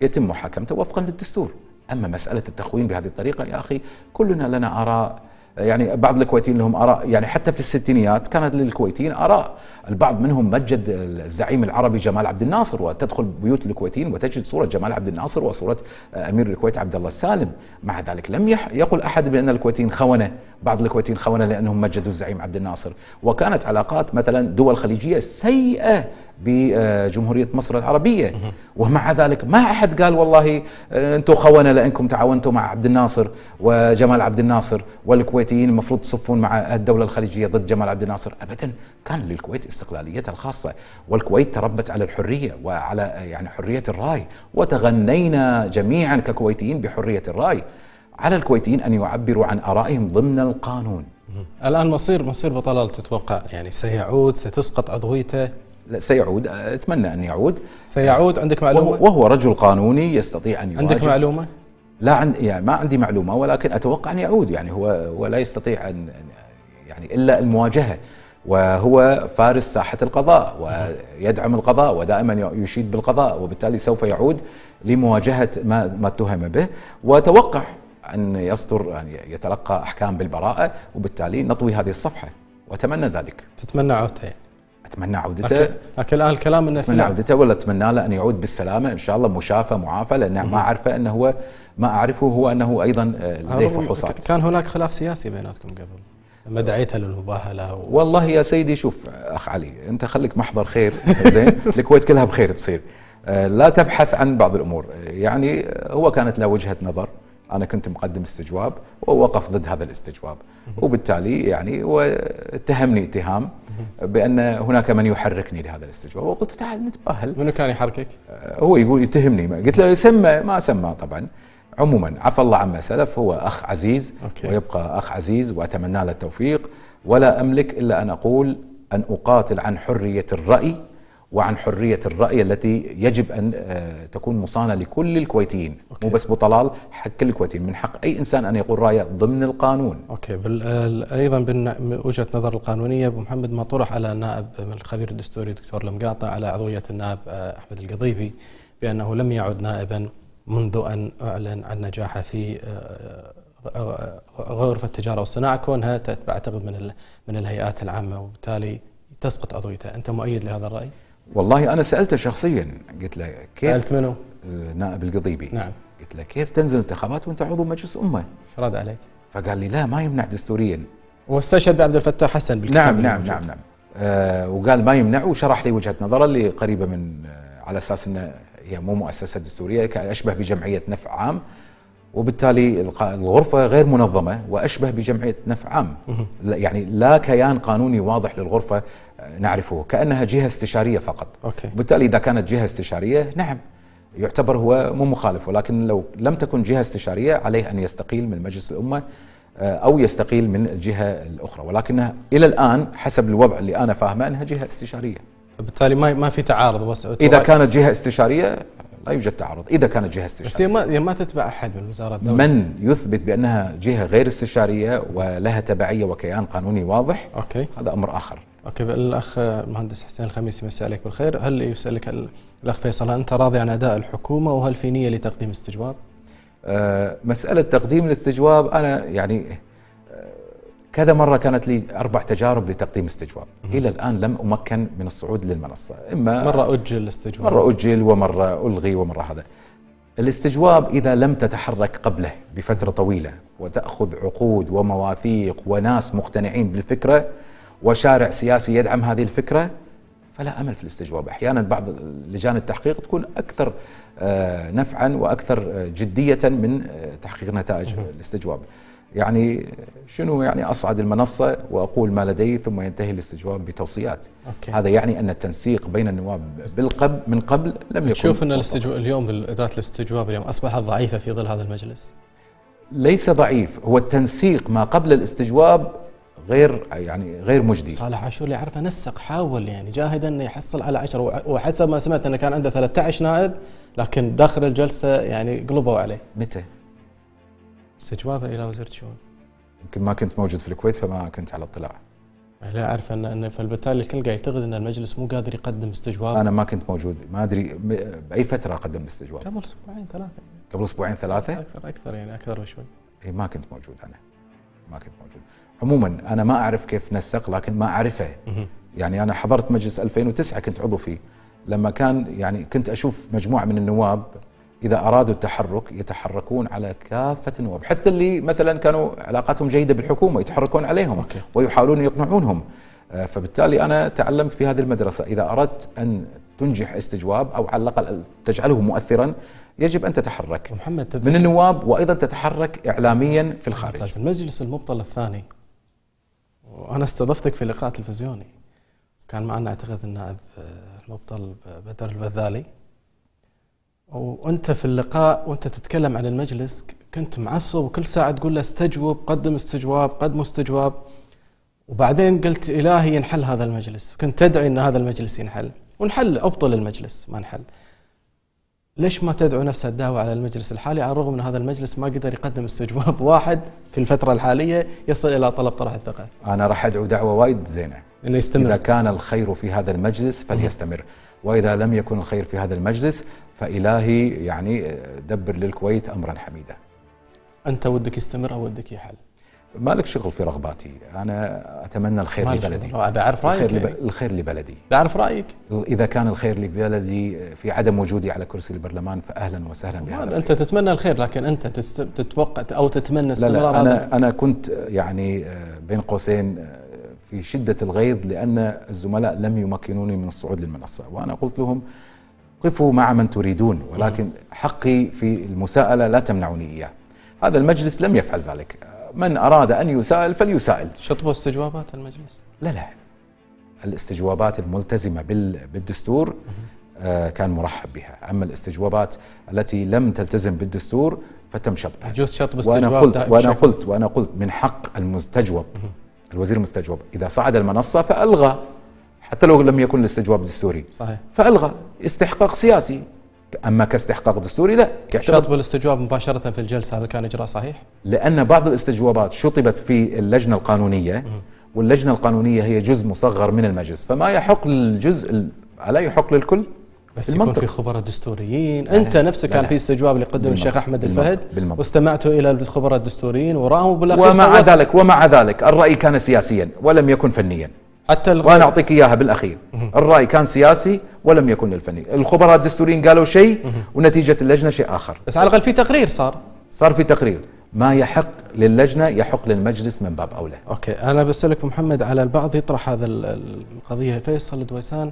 [SPEAKER 2] يتم محاكمته وفقا للدستور أما مسألة التخوين بهذه الطريقة يا أخي كلنا لنا آراء يعني بعض الكويتيين لهم آراء يعني حتى في الستينيات كانت للكويتيين آراء البعض منهم مجد الزعيم العربي جمال عبد الناصر وتدخل بيوت الكويتيين وتجد صورة جمال عبد الناصر وصورة أمير الكويت عبد الله السالم مع ذلك لم يقل أحد بأن الكويتيين خونة بعض الكويتيين خونة لأنهم مجدوا الزعيم عبد الناصر وكانت علاقات مثلا دول خليجية سيئة بجمهورية مصر العربية ومع ذلك ما أحد قال والله آه، أنتم خونة لأنكم تعاونتوا مع عبد الناصر وجمال عبد الناصر والكويتيين المفروض تصفون مع الدولة الخليجية ضد جمال عبد الناصر أبدا كان للكويت استقلاليتها الخاصة والكويت تربت على الحرية وعلى آه، يعني حرية الرأي وتغنينا جميعا ككويتيين بحرية الرأي على الكويتيين أن يعبروا عن آرائهم ضمن القانون
[SPEAKER 1] الآن مصير مصير بطلال تتوقع
[SPEAKER 2] يعني سيعود ستسقط عضويته سيعود اتمنى ان يعود سيعود عندك معلومه وهو رجل قانوني يستطيع ان يواجه عندك معلومه لا عن يعني ما عندي معلومه ولكن اتوقع ان يعود يعني هو هو لا يستطيع ان يعني الا المواجهه وهو فارس ساحه القضاء ويدعم القضاء ودائما يشيد بالقضاء وبالتالي سوف يعود لمواجهه ما ما اتهم به واتوقع ان يصدر يعني يتلقى احكام بالبراءه وبالتالي نطوي هذه الصفحه واتمنى ذلك تتمنى عودته يعني. اتمنى عودته لكن, الان الكلام انه اتمنى عودته ولا اتمنى له ان يعود بالسلامه ان شاء الله مشافى معافى لان ما اعرفه انه هو ما اعرفه هو انه ايضا آه، لديه فحوصات كان هناك خلاف سياسي بيناتكم
[SPEAKER 1] قبل دعيتها للمباهله و...
[SPEAKER 2] والله يا سيدي شوف اخ علي انت خليك محضر خير *laughs* زين الكويت كلها بخير تصير آه، لا تبحث عن بعض الامور يعني هو كانت له وجهه نظر انا كنت مقدم استجواب ووقف ضد هذا الاستجواب وبالتالي يعني اتهمني اتهام بان هناك من يحركني لهذا الاستجواب وقلت تعال نتباهل منو كان يحركك؟ آه، هو يقول يتهمني قلت له سمى ما سمى طبعا عموما عفى الله عما سلف هو اخ عزيز أوكي. ويبقى اخ عزيز واتمنى له التوفيق ولا املك الا ان اقول ان اقاتل عن حريه الراي وعن حرية الرأي التي يجب أن آه، تكون مصانة لكل الكويتيين مو بس بطلال حق كل الكويتيين من حق أي إنسان أن يقول رأيه ضمن القانون أوكي بل
[SPEAKER 1] آه، أيضا من وجهة نظر القانونية أبو محمد ما طرح على النائب من الخبير الدستوري دكتور المقاطع على عضوية النائب آه، أحمد القضيبي بأنه لم يعد نائبا منذ أن أعلن عن نجاحه في غرفة التجارة والصناعة كونها أعتقد من من الهيئات العامة وبالتالي تسقط عضويته أنت مؤيد لهذا الرأي؟
[SPEAKER 2] والله انا سالته شخصيا قلت له كيف سالت منو؟ آه، نائب القضيبي نعم قلت له كيف تنزل انتخابات وانت عضو مجلس امه؟ ايش رد عليك؟ فقال لي لا ما يمنع دستوريا واستشهد بعبد الفتاح حسن بالكتاب نعم نعم نعم نعم آه وقال ما يمنع وشرح لي وجهه نظره اللي قريبه من آه على اساس انه هي مو مؤسسه دستوريه اشبه بجمعيه نفع عام وبالتالي الغرفه غير منظمه واشبه بجمعيه نفع عام يعني لا كيان قانوني واضح للغرفه نعرفه كأنها جهة استشارية فقط أوكي. بالتالي إذا كانت جهة استشارية نعم يعتبر هو مو مخالف ولكن لو لم تكن جهة استشارية عليه أن يستقيل من مجلس الأمة آه، أو يستقيل من الجهة الأخرى ولكنها إلى الآن حسب الوضع اللي أنا فاهمه أنها جهة استشارية
[SPEAKER 1] فبالتالي ما ما في تعارض بس إذا كانت
[SPEAKER 2] جهة استشارية لا يوجد تعارض إذا كانت جهة استشارية
[SPEAKER 1] بس هي ما, هي ما تتبع أحد من وزارة الدولة
[SPEAKER 2] من يثبت بأنها جهة غير استشارية ولها تبعية وكيان قانوني واضح أوكي. هذا أمر آخر
[SPEAKER 1] اوكي الاخ المهندس حسين الخميسي مساء عليك بالخير هل يسالك الاخ فيصل هل انت
[SPEAKER 2] راضي عن اداء الحكومه وهل في نيه لتقديم استجواب؟ أه مساله تقديم الاستجواب انا يعني آه، كذا مرة كانت لي أربع تجارب لتقديم استجواب مم. إلى الآن لم أمكن من الصعود للمنصة إما مرة
[SPEAKER 1] أجل الاستجواب مرة أجل
[SPEAKER 2] ومرة ألغي ومرة هذا الاستجواب إذا لم تتحرك قبله بفترة طويلة وتأخذ عقود ومواثيق وناس مقتنعين بالفكرة وشارع سياسي يدعم هذه الفكره فلا امل في الاستجواب، احيانا بعض لجان التحقيق تكون اكثر آه، نفعا واكثر آه، جديه من آه، تحقيق نتائج الاستجواب. يعني شنو يعني اصعد المنصه واقول ما لدي ثم ينتهي الاستجواب بتوصيات أوكي. هذا يعني ان التنسيق بين النواب بالقب من قبل لم يكن تشوف ان
[SPEAKER 1] الاستجواب اليوم ذات الاستجواب اليوم اصبحت ضعيفه في ظل هذا المجلس
[SPEAKER 2] ليس ضعيف هو التنسيق ما قبل الاستجواب غير يعني غير مجدي صالح
[SPEAKER 1] عاشور اللي اعرفه نسق حاول يعني جاهدا انه يحصل على 10 وحسب ما سمعت انه كان عنده 13 نائب لكن داخل الجلسه يعني قلبوا عليه
[SPEAKER 2] متى؟ استجوابه
[SPEAKER 1] الى وزاره الشؤون
[SPEAKER 2] يمكن ما كنت موجود في الكويت فما كنت على اطلاع
[SPEAKER 1] لا اعرف ان ان فبالتالي الكل قاعد يعتقد ان المجلس مو قادر يقدم استجواب انا
[SPEAKER 2] ما كنت موجود ما ادري باي فتره قدم الاستجواب
[SPEAKER 1] قبل اسبوعين ثلاثه
[SPEAKER 2] قبل اسبوعين ثلاثه اكثر اكثر يعني اكثر بشوي اي ما كنت موجود انا ما كنت موجود عموما انا ما اعرف كيف نسق لكن ما اعرفه يعني انا حضرت مجلس 2009 كنت عضو فيه لما كان يعني كنت اشوف مجموعه من النواب اذا ارادوا التحرك يتحركون على كافه النواب حتى اللي مثلا كانوا علاقاتهم جيده بالحكومه يتحركون عليهم أوكي. ويحاولون يقنعونهم آه، فبالتالي انا تعلمت في هذه المدرسه اذا اردت ان تنجح استجواب او على الاقل تجعله مؤثرا يجب ان تتحرك محمد من النواب وايضا تتحرك اعلاميا في الخارج المجلس المبطل الثاني وانا استضفتك في لقاء تلفزيوني
[SPEAKER 1] كان معنا اعتقد النائب آه، المبطل آه، بدر البذالي وانت في اللقاء وانت تتكلم عن المجلس كنت معصب وكل ساعه تقول له استجوب قدم استجواب قدم استجواب وبعدين قلت الهي ينحل هذا المجلس كنت تدعي ان هذا المجلس ينحل ونحل ابطل المجلس ما نحل ليش ما تدعو نفسها الدعوة على المجلس الحالي على الرغم من هذا المجلس ما قدر يقدم استجواب *laughs* واحد في الفترة الحالية يصل إلى طلب طرح الثقة
[SPEAKER 2] أنا راح أدعو دعوة وايد زينة إنه يستمر إذا كان الخير في هذا المجلس فليستمر وإذا لم يكن الخير في هذا المجلس فإلهي يعني دبر للكويت أمرا حميدا أنت ودك
[SPEAKER 1] يستمر أو ودك يحل
[SPEAKER 2] مالك شغل في رغباتي انا اتمنى الخير لبلدي بعرف رايك الخير, يعني. الخير لبلدي بعرف رايك اذا كان الخير لبلدي في عدم وجودي على كرسي البرلمان فاهلا وسهلا بهذا الخير.
[SPEAKER 1] انت تتمنى الخير لكن انت تتوقع او تتمنى استمرار لا لا أنا, هذا.
[SPEAKER 2] انا كنت يعني آه، بين قوسين آه، في شده الغيظ لان الزملاء لم يمكنوني من الصعود للمنصه وانا قلت لهم قفوا مع من تريدون ولكن نعم. حقي في المساءله لا تمنعني اياه هذا المجلس لم يفعل ذلك من أراد أن يسأل فليسأل شطبوا استجوابات المجلس لا لا الاستجوابات الملتزمة بالدستور آه، كان مرحب بها أما الاستجوابات التي لم تلتزم بالدستور فتم شطبها
[SPEAKER 1] يجوز شطب استجواب وأنا قلت, وأنا قلت,
[SPEAKER 2] وأنا قلت من حق المستجوب الوزير المستجوب إذا صعد المنصة فألغى حتى لو لم يكن الاستجواب دستوري صحيح. فألغى استحقاق سياسي اما كاستحقاق دستوري لا شطب
[SPEAKER 1] الاستجواب مباشره في الجلسه هذا كان اجراء صحيح؟
[SPEAKER 2] لان بعض الاستجوابات شطبت في اللجنه القانونيه واللجنه القانونيه هي جزء مصغر من المجلس فما يحق للجزء الا يحق للكل بس المنطق. يكون في خبراء
[SPEAKER 1] دستوريين لا انت نفسك لا كان لا في استجواب اللي
[SPEAKER 2] قدم الشيخ احمد الفهد واستمعت الى الخبراء
[SPEAKER 1] الدستوريين وراهم بالاخير ومع ذلك
[SPEAKER 2] ومع ذلك الراي كان سياسيا ولم يكن فنيا حتى وانا اعطيك اياها بالاخير الراي كان سياسي ولم يكن الفني الخبراء الدستوريين قالوا شيء ونتيجه اللجنه شيء اخر بس على الاقل في تقرير صار صار في تقرير ما يحق للجنه يحق للمجلس من باب اولى اوكي انا بسالك
[SPEAKER 1] محمد على البعض يطرح هذا القضيه فيصل دويسان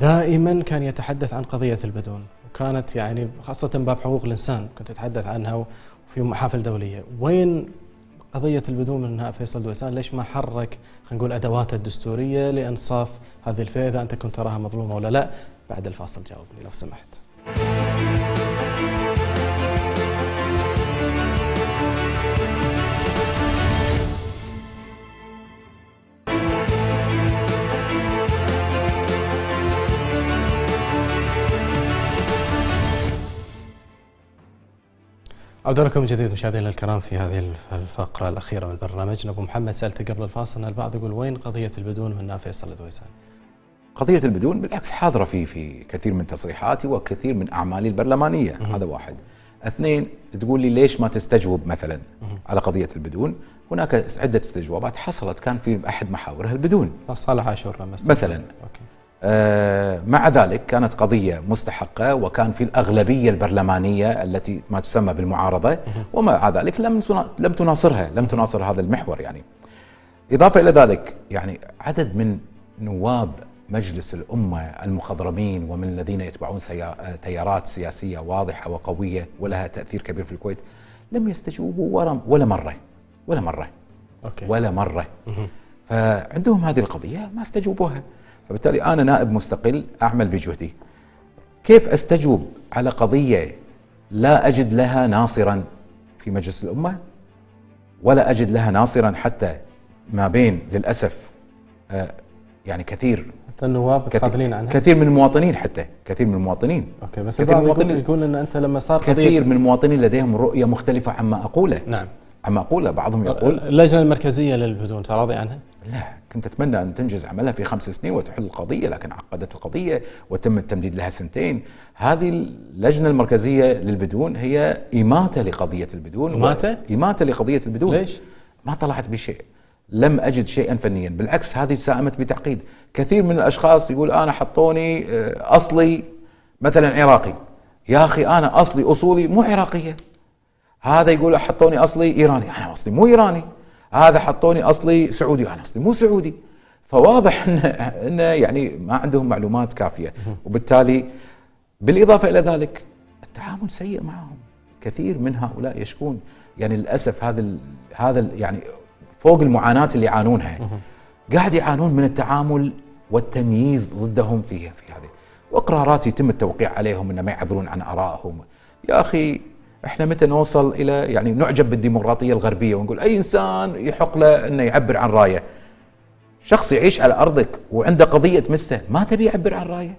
[SPEAKER 1] دائما كان يتحدث عن قضيه البدون وكانت يعني خاصه باب حقوق الانسان كنت اتحدث عنها في محافل دوليه وين قضية البدون من انهاء فيصل دويسان ليش ما حرك خلينا نقول ادواته الدستورية لانصاف هذه الفئة اذا انت كنت تراها مظلومة ولا لا بعد الفاصل جاوبني لو سمحت. عودة لكم جديد مشاهدينا الكرام في هذه الفقرة الأخيرة من برنامجنا أبو محمد سألت قبل الفاصل أن البعض يقول وين قضية البدون من فيصل الدويسان؟
[SPEAKER 2] قضية البدون بالعكس حاضرة في في كثير من تصريحاتي وكثير من أعمالي البرلمانية هذا واحد اثنين تقول لي ليش ما تستجوب مثلا على قضية البدون هناك عدة استجوابات حصلت كان في أحد محاورها البدون
[SPEAKER 1] صالح عاشور مثلا
[SPEAKER 2] أوكي. آه، مع ذلك كانت قضية مستحقة وكان في الأغلبية البرلمانية التي ما تسمى بالمعارضة ومع ذلك لم لم تناصرها لم تناصر هذا المحور يعني إضافة إلى ذلك يعني عدد من نواب مجلس الأمة المخضرمين ومن الذين يتبعون تيارات سياسية واضحة وقوية ولها تأثير كبير في الكويت لم يستجوبوا ولا مرة ولا مرة
[SPEAKER 1] أوكي. ولا مرة
[SPEAKER 2] فعندهم هذه القضية ما استجوبوها فبالتالي انا نائب مستقل اعمل بجهدي كيف استجوب على قضيه لا اجد لها ناصرا في مجلس الامه ولا اجد لها ناصرا حتى ما بين للاسف آه، يعني كثير حتى النواب قابلين عنها كثير من المواطنين حتى كثير من المواطنين اوكي بس كثير من المواطنين
[SPEAKER 1] يقول ان انت لما صار كثير من
[SPEAKER 2] المواطنين لديهم رؤيه مختلفه عما اقوله نعم عما اقوله بعضهم يقول اللجنه المركزيه للبدون تراضي عنها لا كنت أتمنى أن تنجز عملها في خمس سنين وتحل القضية لكن عقدت القضية وتم التمديد لها سنتين هذه اللجنة المركزية للبدون هي إماتة لقضية البدون إماتة؟ إماتة لقضية البدون ليش؟ ما طلعت بشيء لم اجد شيئا فنيا بالعكس هذه ساهمت بتعقيد كثير من الاشخاص يقول انا حطوني آه، اصلي مثلا عراقي يا اخي انا اصلي اصولي مو عراقيه هذا يقول حطوني اصلي ايراني انا اصلي مو ايراني هذا حطوني اصلي سعودي وانا اصلي مو سعودي فواضح انه إن يعني ما عندهم معلومات كافيه وبالتالي بالاضافه الى ذلك التعامل سيء معهم كثير من هؤلاء يشكون يعني للاسف هذا هذا يعني فوق المعاناه اللي يعانونها قاعد يعانون من التعامل والتمييز ضدهم فيها في هذه وقرارات يتم التوقيع عليهم انه ما يعبرون عن ارائهم يا اخي احنا متى نوصل الى يعني نعجب بالديمقراطيه الغربيه ونقول اي انسان يحق له انه يعبر عن رايه شخص يعيش على ارضك وعنده قضيه تمسه ما تبي يعبر عن رايه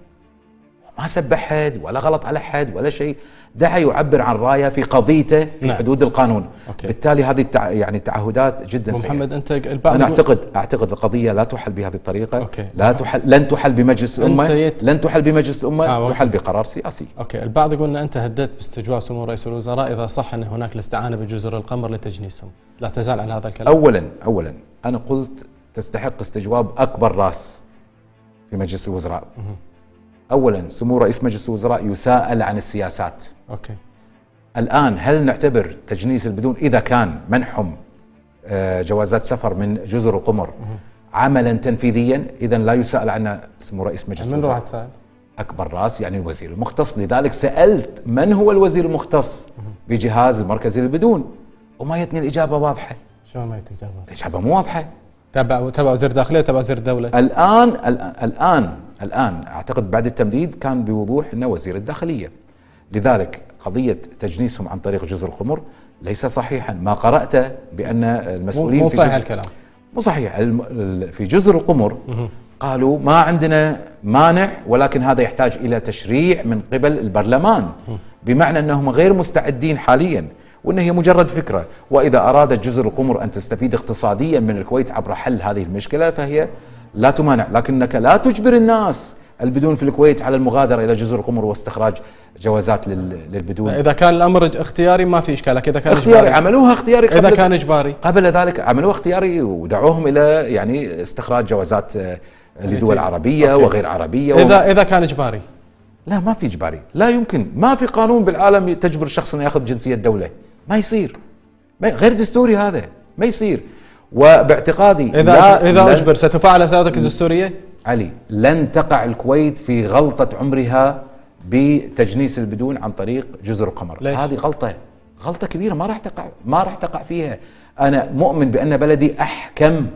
[SPEAKER 2] ما سب حد ولا غلط على حد ولا شيء دعا يعبر عن رايه في قضيته في نعم. حدود القانون أوكي. بالتالي هذه التع... يعني التعهدات جدا سيئه محمد
[SPEAKER 1] انت البعض انا اعتقد
[SPEAKER 2] اعتقد القضيه لا تحل بهذه الطريقه أوكي. لا تحل لن تحل بمجلس الامه يت... لن تحل بمجلس الامه آه تحل بقرار سياسي اوكي
[SPEAKER 1] البعض يقول ان انت هددت باستجواب سمو رئيس الوزراء اذا صح ان هناك الاستعانه بجزر القمر لتجنيسهم لا تزال على هذا الكلام اولا
[SPEAKER 2] اولا انا قلت تستحق استجواب اكبر راس في مجلس الوزراء مه. اولا سمو رئيس مجلس الوزراء يساءل عن السياسات اوكي الان هل نعتبر تجنيس البدون اذا كان منحهم آه، جوازات سفر من جزر القمر عملا تنفيذيا اذا لا يسال عنه سمو رئيس مجلس من راح تسال؟ اكبر راس يعني الوزير المختص لذلك سالت من هو الوزير المختص بجهاز المركزي للبدون وما يتني
[SPEAKER 1] الاجابه واضحه شلون ما يتني الاجابه واضحه؟ الاجابه
[SPEAKER 2] مو واضحه تبع تبع وزير داخليه تبع وزير دوله الان الان الآن أعتقد بعد التمديد كان بوضوح أنه وزير الداخلية لذلك قضية تجنيسهم عن طريق جزر القمر ليس صحيحا ما قرأته بأن المسؤولين مو صحيح الكلام مو صحيح في جزر القمر قالوا ما عندنا مانع ولكن هذا يحتاج الى تشريع من قبل البرلمان بمعنى انهم غير مستعدين حاليا وان هي مجرد فكره واذا ارادت جزر القمر ان تستفيد اقتصاديا من الكويت عبر حل هذه المشكله فهي لا تمانع لكنك لا تجبر الناس البدون في الكويت على المغادرة إلى جزر القمر واستخراج جوازات للبدون
[SPEAKER 1] إذا كان الأمر اختياري ما في إشكال لكن إذا كان اختياري إجباري عملوها اختياري قبل إذا كان
[SPEAKER 2] إجباري قبل ذلك عملوها اختياري ودعوهم إلى يعني استخراج جوازات آه، يعني لدول عربية أوكي. وغير عربية إذا و...
[SPEAKER 1] إذا كان إجباري
[SPEAKER 2] لا ما في إجباري لا يمكن ما في قانون بالعالم تجبر شخص أن يأخذ جنسية دولة ما يصير ما غير دستوري هذا ما يصير وباعتقادي إذا لا إذا أجبر ستفعل سيادتك الدستورية؟ علي لن تقع الكويت في غلطة عمرها بتجنيس البدون عن طريق جزر القمر ليش؟ هذه غلطة غلطة كبيرة ما راح تقع ما راح تقع فيها أنا مؤمن بأن بلدي أحكم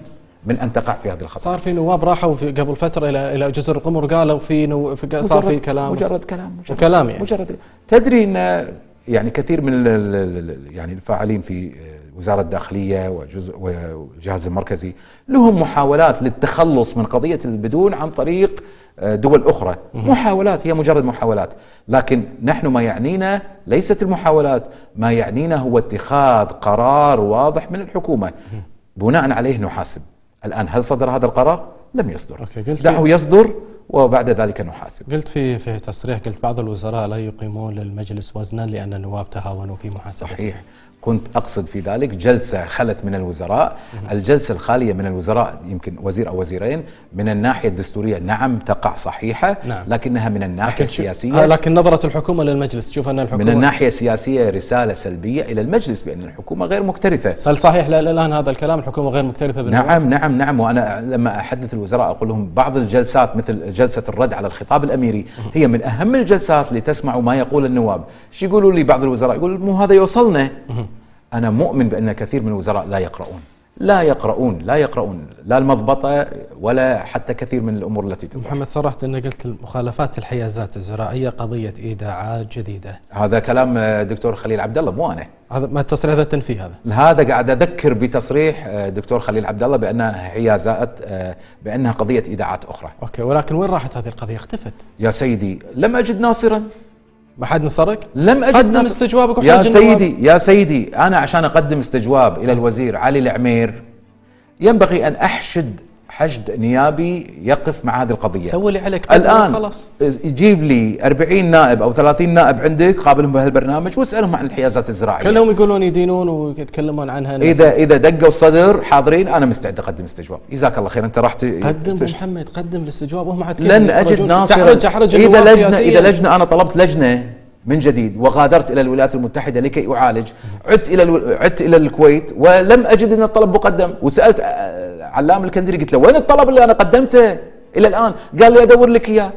[SPEAKER 2] من ان تقع في هذه الخطأ صار في نواب راحوا في قبل فتره الى الى جزر القمر قالوا في, نو في صار في كلام مجرد كلام
[SPEAKER 1] مجرد كلام يعني مجرد
[SPEAKER 2] تدري ان يعني كثير من يعني الفاعلين في وزاره الداخليه وجزء والجهاز المركزي لهم محاولات للتخلص من قضيه البدون عن طريق آه، دول اخرى، محاولات هي مجرد محاولات، لكن نحن ما يعنينا ليست المحاولات، ما يعنينا هو اتخاذ قرار واضح من الحكومه بناء عليه نحاسب. الان هل صدر هذا القرار؟ لم يصدر. دعه يصدر وبعد ذلك نحاسب
[SPEAKER 1] قلت في في تصريح قلت بعض الوزراء لا يقيمون للمجلس وزنا لان النواب تهاونوا في محاسبه
[SPEAKER 2] صحيح كنت أقصد في ذلك جلسة خلت من الوزراء الجلسة الخالية من الوزراء يمكن وزير أو وزيرين من الناحية الدستورية نعم تقع صحيحة نعم. لكنها من الناحية السياسية آه، لكن نظرة الحكومة للمجلس تشوف أن الحكومة من الناحية السياسية رسالة سلبية إلى المجلس بأن الحكومة غير مكترثة هل صحيح لا الآن هذا الكلام الحكومة غير مكترثة نعم نعم نعم وأنا لما أحدث الوزراء أقول لهم بعض الجلسات مثل جلسة الرد على الخطاب الأميري هي من أهم الجلسات لتسمعوا ما يقول النواب شو يقولوا لي بعض الوزراء يقول مو هذا يوصلنا أنا مؤمن بأن كثير من الوزراء لا يقرؤون لا يقرؤون لا يقرؤون لا المضبطة ولا حتى كثير من الأمور التي تطرح
[SPEAKER 1] محمد صرحت أن قلت المخالفات الحيازات الزراعية قضية إيداعات
[SPEAKER 2] جديدة هذا كلام آه، دكتور خليل عبد الله مو أنا هذا ما التصريح هذا تنفيه هذا هذا قاعد أذكر بتصريح آه، دكتور خليل عبد الله بأنها حيازات آه، بأنها قضية إيداعات أخرى
[SPEAKER 1] أوكي ولكن وين راحت هذه القضية اختفت
[SPEAKER 2] يا سيدي لم أجد ناصرا ما حد نصرك؟ لم اجد قدم استجوابك يا سيدي يا سيدي انا عشان اقدم استجواب الى الوزير علي العمير ينبغي ان احشد حشد نيابي يقف مع هذه القضيه سوى لي عليك الان خلاص جيب لي 40 نائب او 30 نائب عندك قابلهم بهالبرنامج واسالهم عن الحيازات الزراعيه
[SPEAKER 1] كلهم يقولون يدينون ويتكلمون عنها نفسي. اذا
[SPEAKER 2] اذا دقوا الصدر حاضرين انا مستعد اقدم استجواب جزاك الله خير انت راح قدم تش...
[SPEAKER 1] محمد قدم الاستجواب وهم عاد لن اجد ناصر اذا لجنه اذا لجنه
[SPEAKER 2] انا طلبت لجنه من جديد وغادرت الى الولايات المتحده لكي اعالج عدت الى الو... عدت الى الكويت ولم اجد ان الطلب مقدم وسالت آه، آه، علام الكندري قلت له وين الطلب اللي انا قدمته الى الان قال لي ادور لك اياه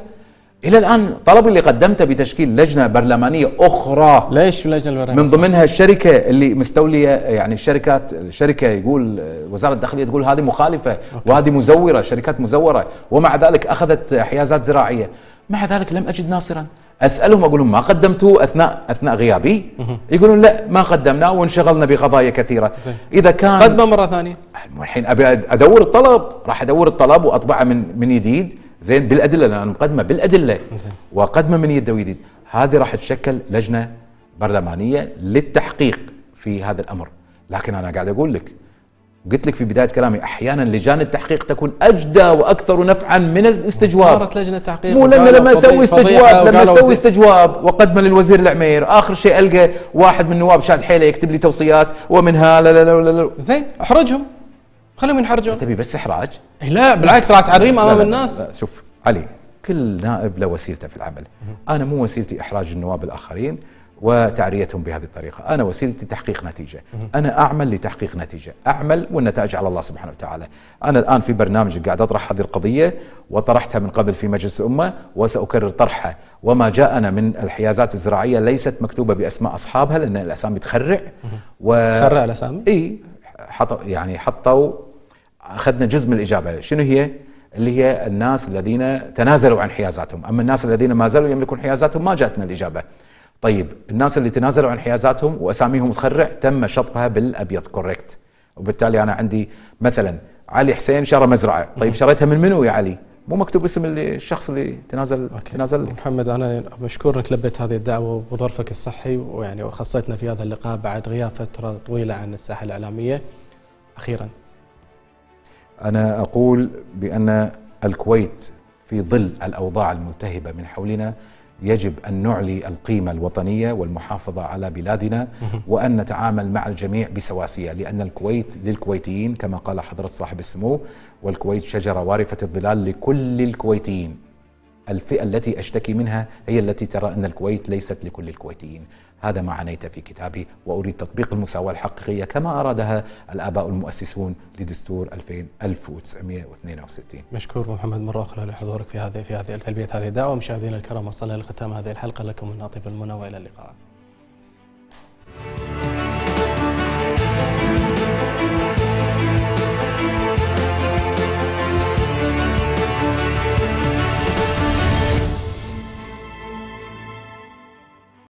[SPEAKER 2] الى الان طلب اللي قدمته بتشكيل لجنه برلمانيه اخرى ليش لجنه برلمانيه من ضمنها الشركه اللي مستوليه يعني الشركات الشركه يقول آه، وزاره الداخليه تقول هذه مخالفه أوكي. وهذه مزوره شركات مزوره ومع ذلك اخذت حيازات زراعيه مع ذلك لم اجد ناصرا اسالهم اقول لهم ما قدمتوا اثناء اثناء غيابي يقولون لا ما قدمنا وانشغلنا بقضايا كثيره اذا كان قدمه مره ثانيه الحين ابي ادور الطلب راح ادور الطلب واطبعه من من جديد زين بالادله لان مقدمه بالادله واقدمه من يد جديد، هذه راح تشكل لجنه برلمانيه للتحقيق في هذا الامر لكن انا قاعد اقول لك قلت لك في بدايه كلامي احيانا لجان التحقيق تكون اجدى واكثر نفعا من الاستجواب صارت
[SPEAKER 1] لجنه تحقيق مو لان لما اسوي استجواب لما اسوي
[SPEAKER 2] استجواب واقدمه للوزير العمير اخر شيء القى واحد من نواب شاد حيله يكتب لي توصيات ومنها لا لا لا لا زين احرجهم خليهم ينحرجون تبي بس احراج؟ إيه، لا بالعكس راح تعريم امام الناس لا شوف علي كل نائب له وسيلته في العمل انا مو وسيلتي احراج النواب الاخرين وتعريتهم بهذه الطريقة أنا وسيلتي تحقيق نتيجة أنا أعمل لتحقيق نتيجة أعمل والنتائج على الله سبحانه وتعالى أنا الآن في برنامج قاعد أطرح هذه القضية وطرحتها من قبل في مجلس الأمة وسأكرر طرحها وما جاءنا من الحيازات الزراعية ليست مكتوبة بأسماء أصحابها لأن الأسامي تخرع و... تخرع الأسامي؟ إي حط... يعني حطوا أخذنا جزء من الإجابة شنو هي؟ اللي هي الناس الذين تنازلوا عن حيازاتهم أما الناس الذين ما زالوا يملكون حيازاتهم ما جاءتنا الإجابة طيب الناس اللي تنازلوا عن حيازاتهم واساميهم تخرع تم شطبها بالابيض كوريكت وبالتالي انا عندي مثلا علي حسين شرى مزرعه طيب شريتها من منو يا علي
[SPEAKER 1] مو مكتوب اسم اللي الشخص اللي تنازل أوكي. تنازل لي. محمد انا مشكور انك لبيت هذه الدعوه وظرفك الصحي ويعني وخصيتنا في هذا اللقاء بعد غياب فتره طويله عن الساحه الاعلاميه اخيرا
[SPEAKER 2] انا اقول بان الكويت في ظل الاوضاع الملتهبه من حولنا يجب أن نعلي القيمة الوطنية والمحافظة على بلادنا وأن نتعامل مع الجميع بسواسية لأن الكويت للكويتيين كما قال حضرة صاحب السمو والكويت شجرة وارفة الظلال لكل الكويتيين الفئة التي أشتكي منها هي التي ترى أن الكويت ليست لكل الكويتيين هذا ما عانيت في كتابي وأريد تطبيق المساواة الحقيقية كما أرادها الآباء المؤسسون لدستور 2000 1962
[SPEAKER 1] مشكور محمد مرة أخرى لحضورك في هذه في هذه تلبية هذه الدعوة مشاهدينا الكرام وصلنا لختام هذه الحلقة لكم الناطي المنى وإلى اللقاء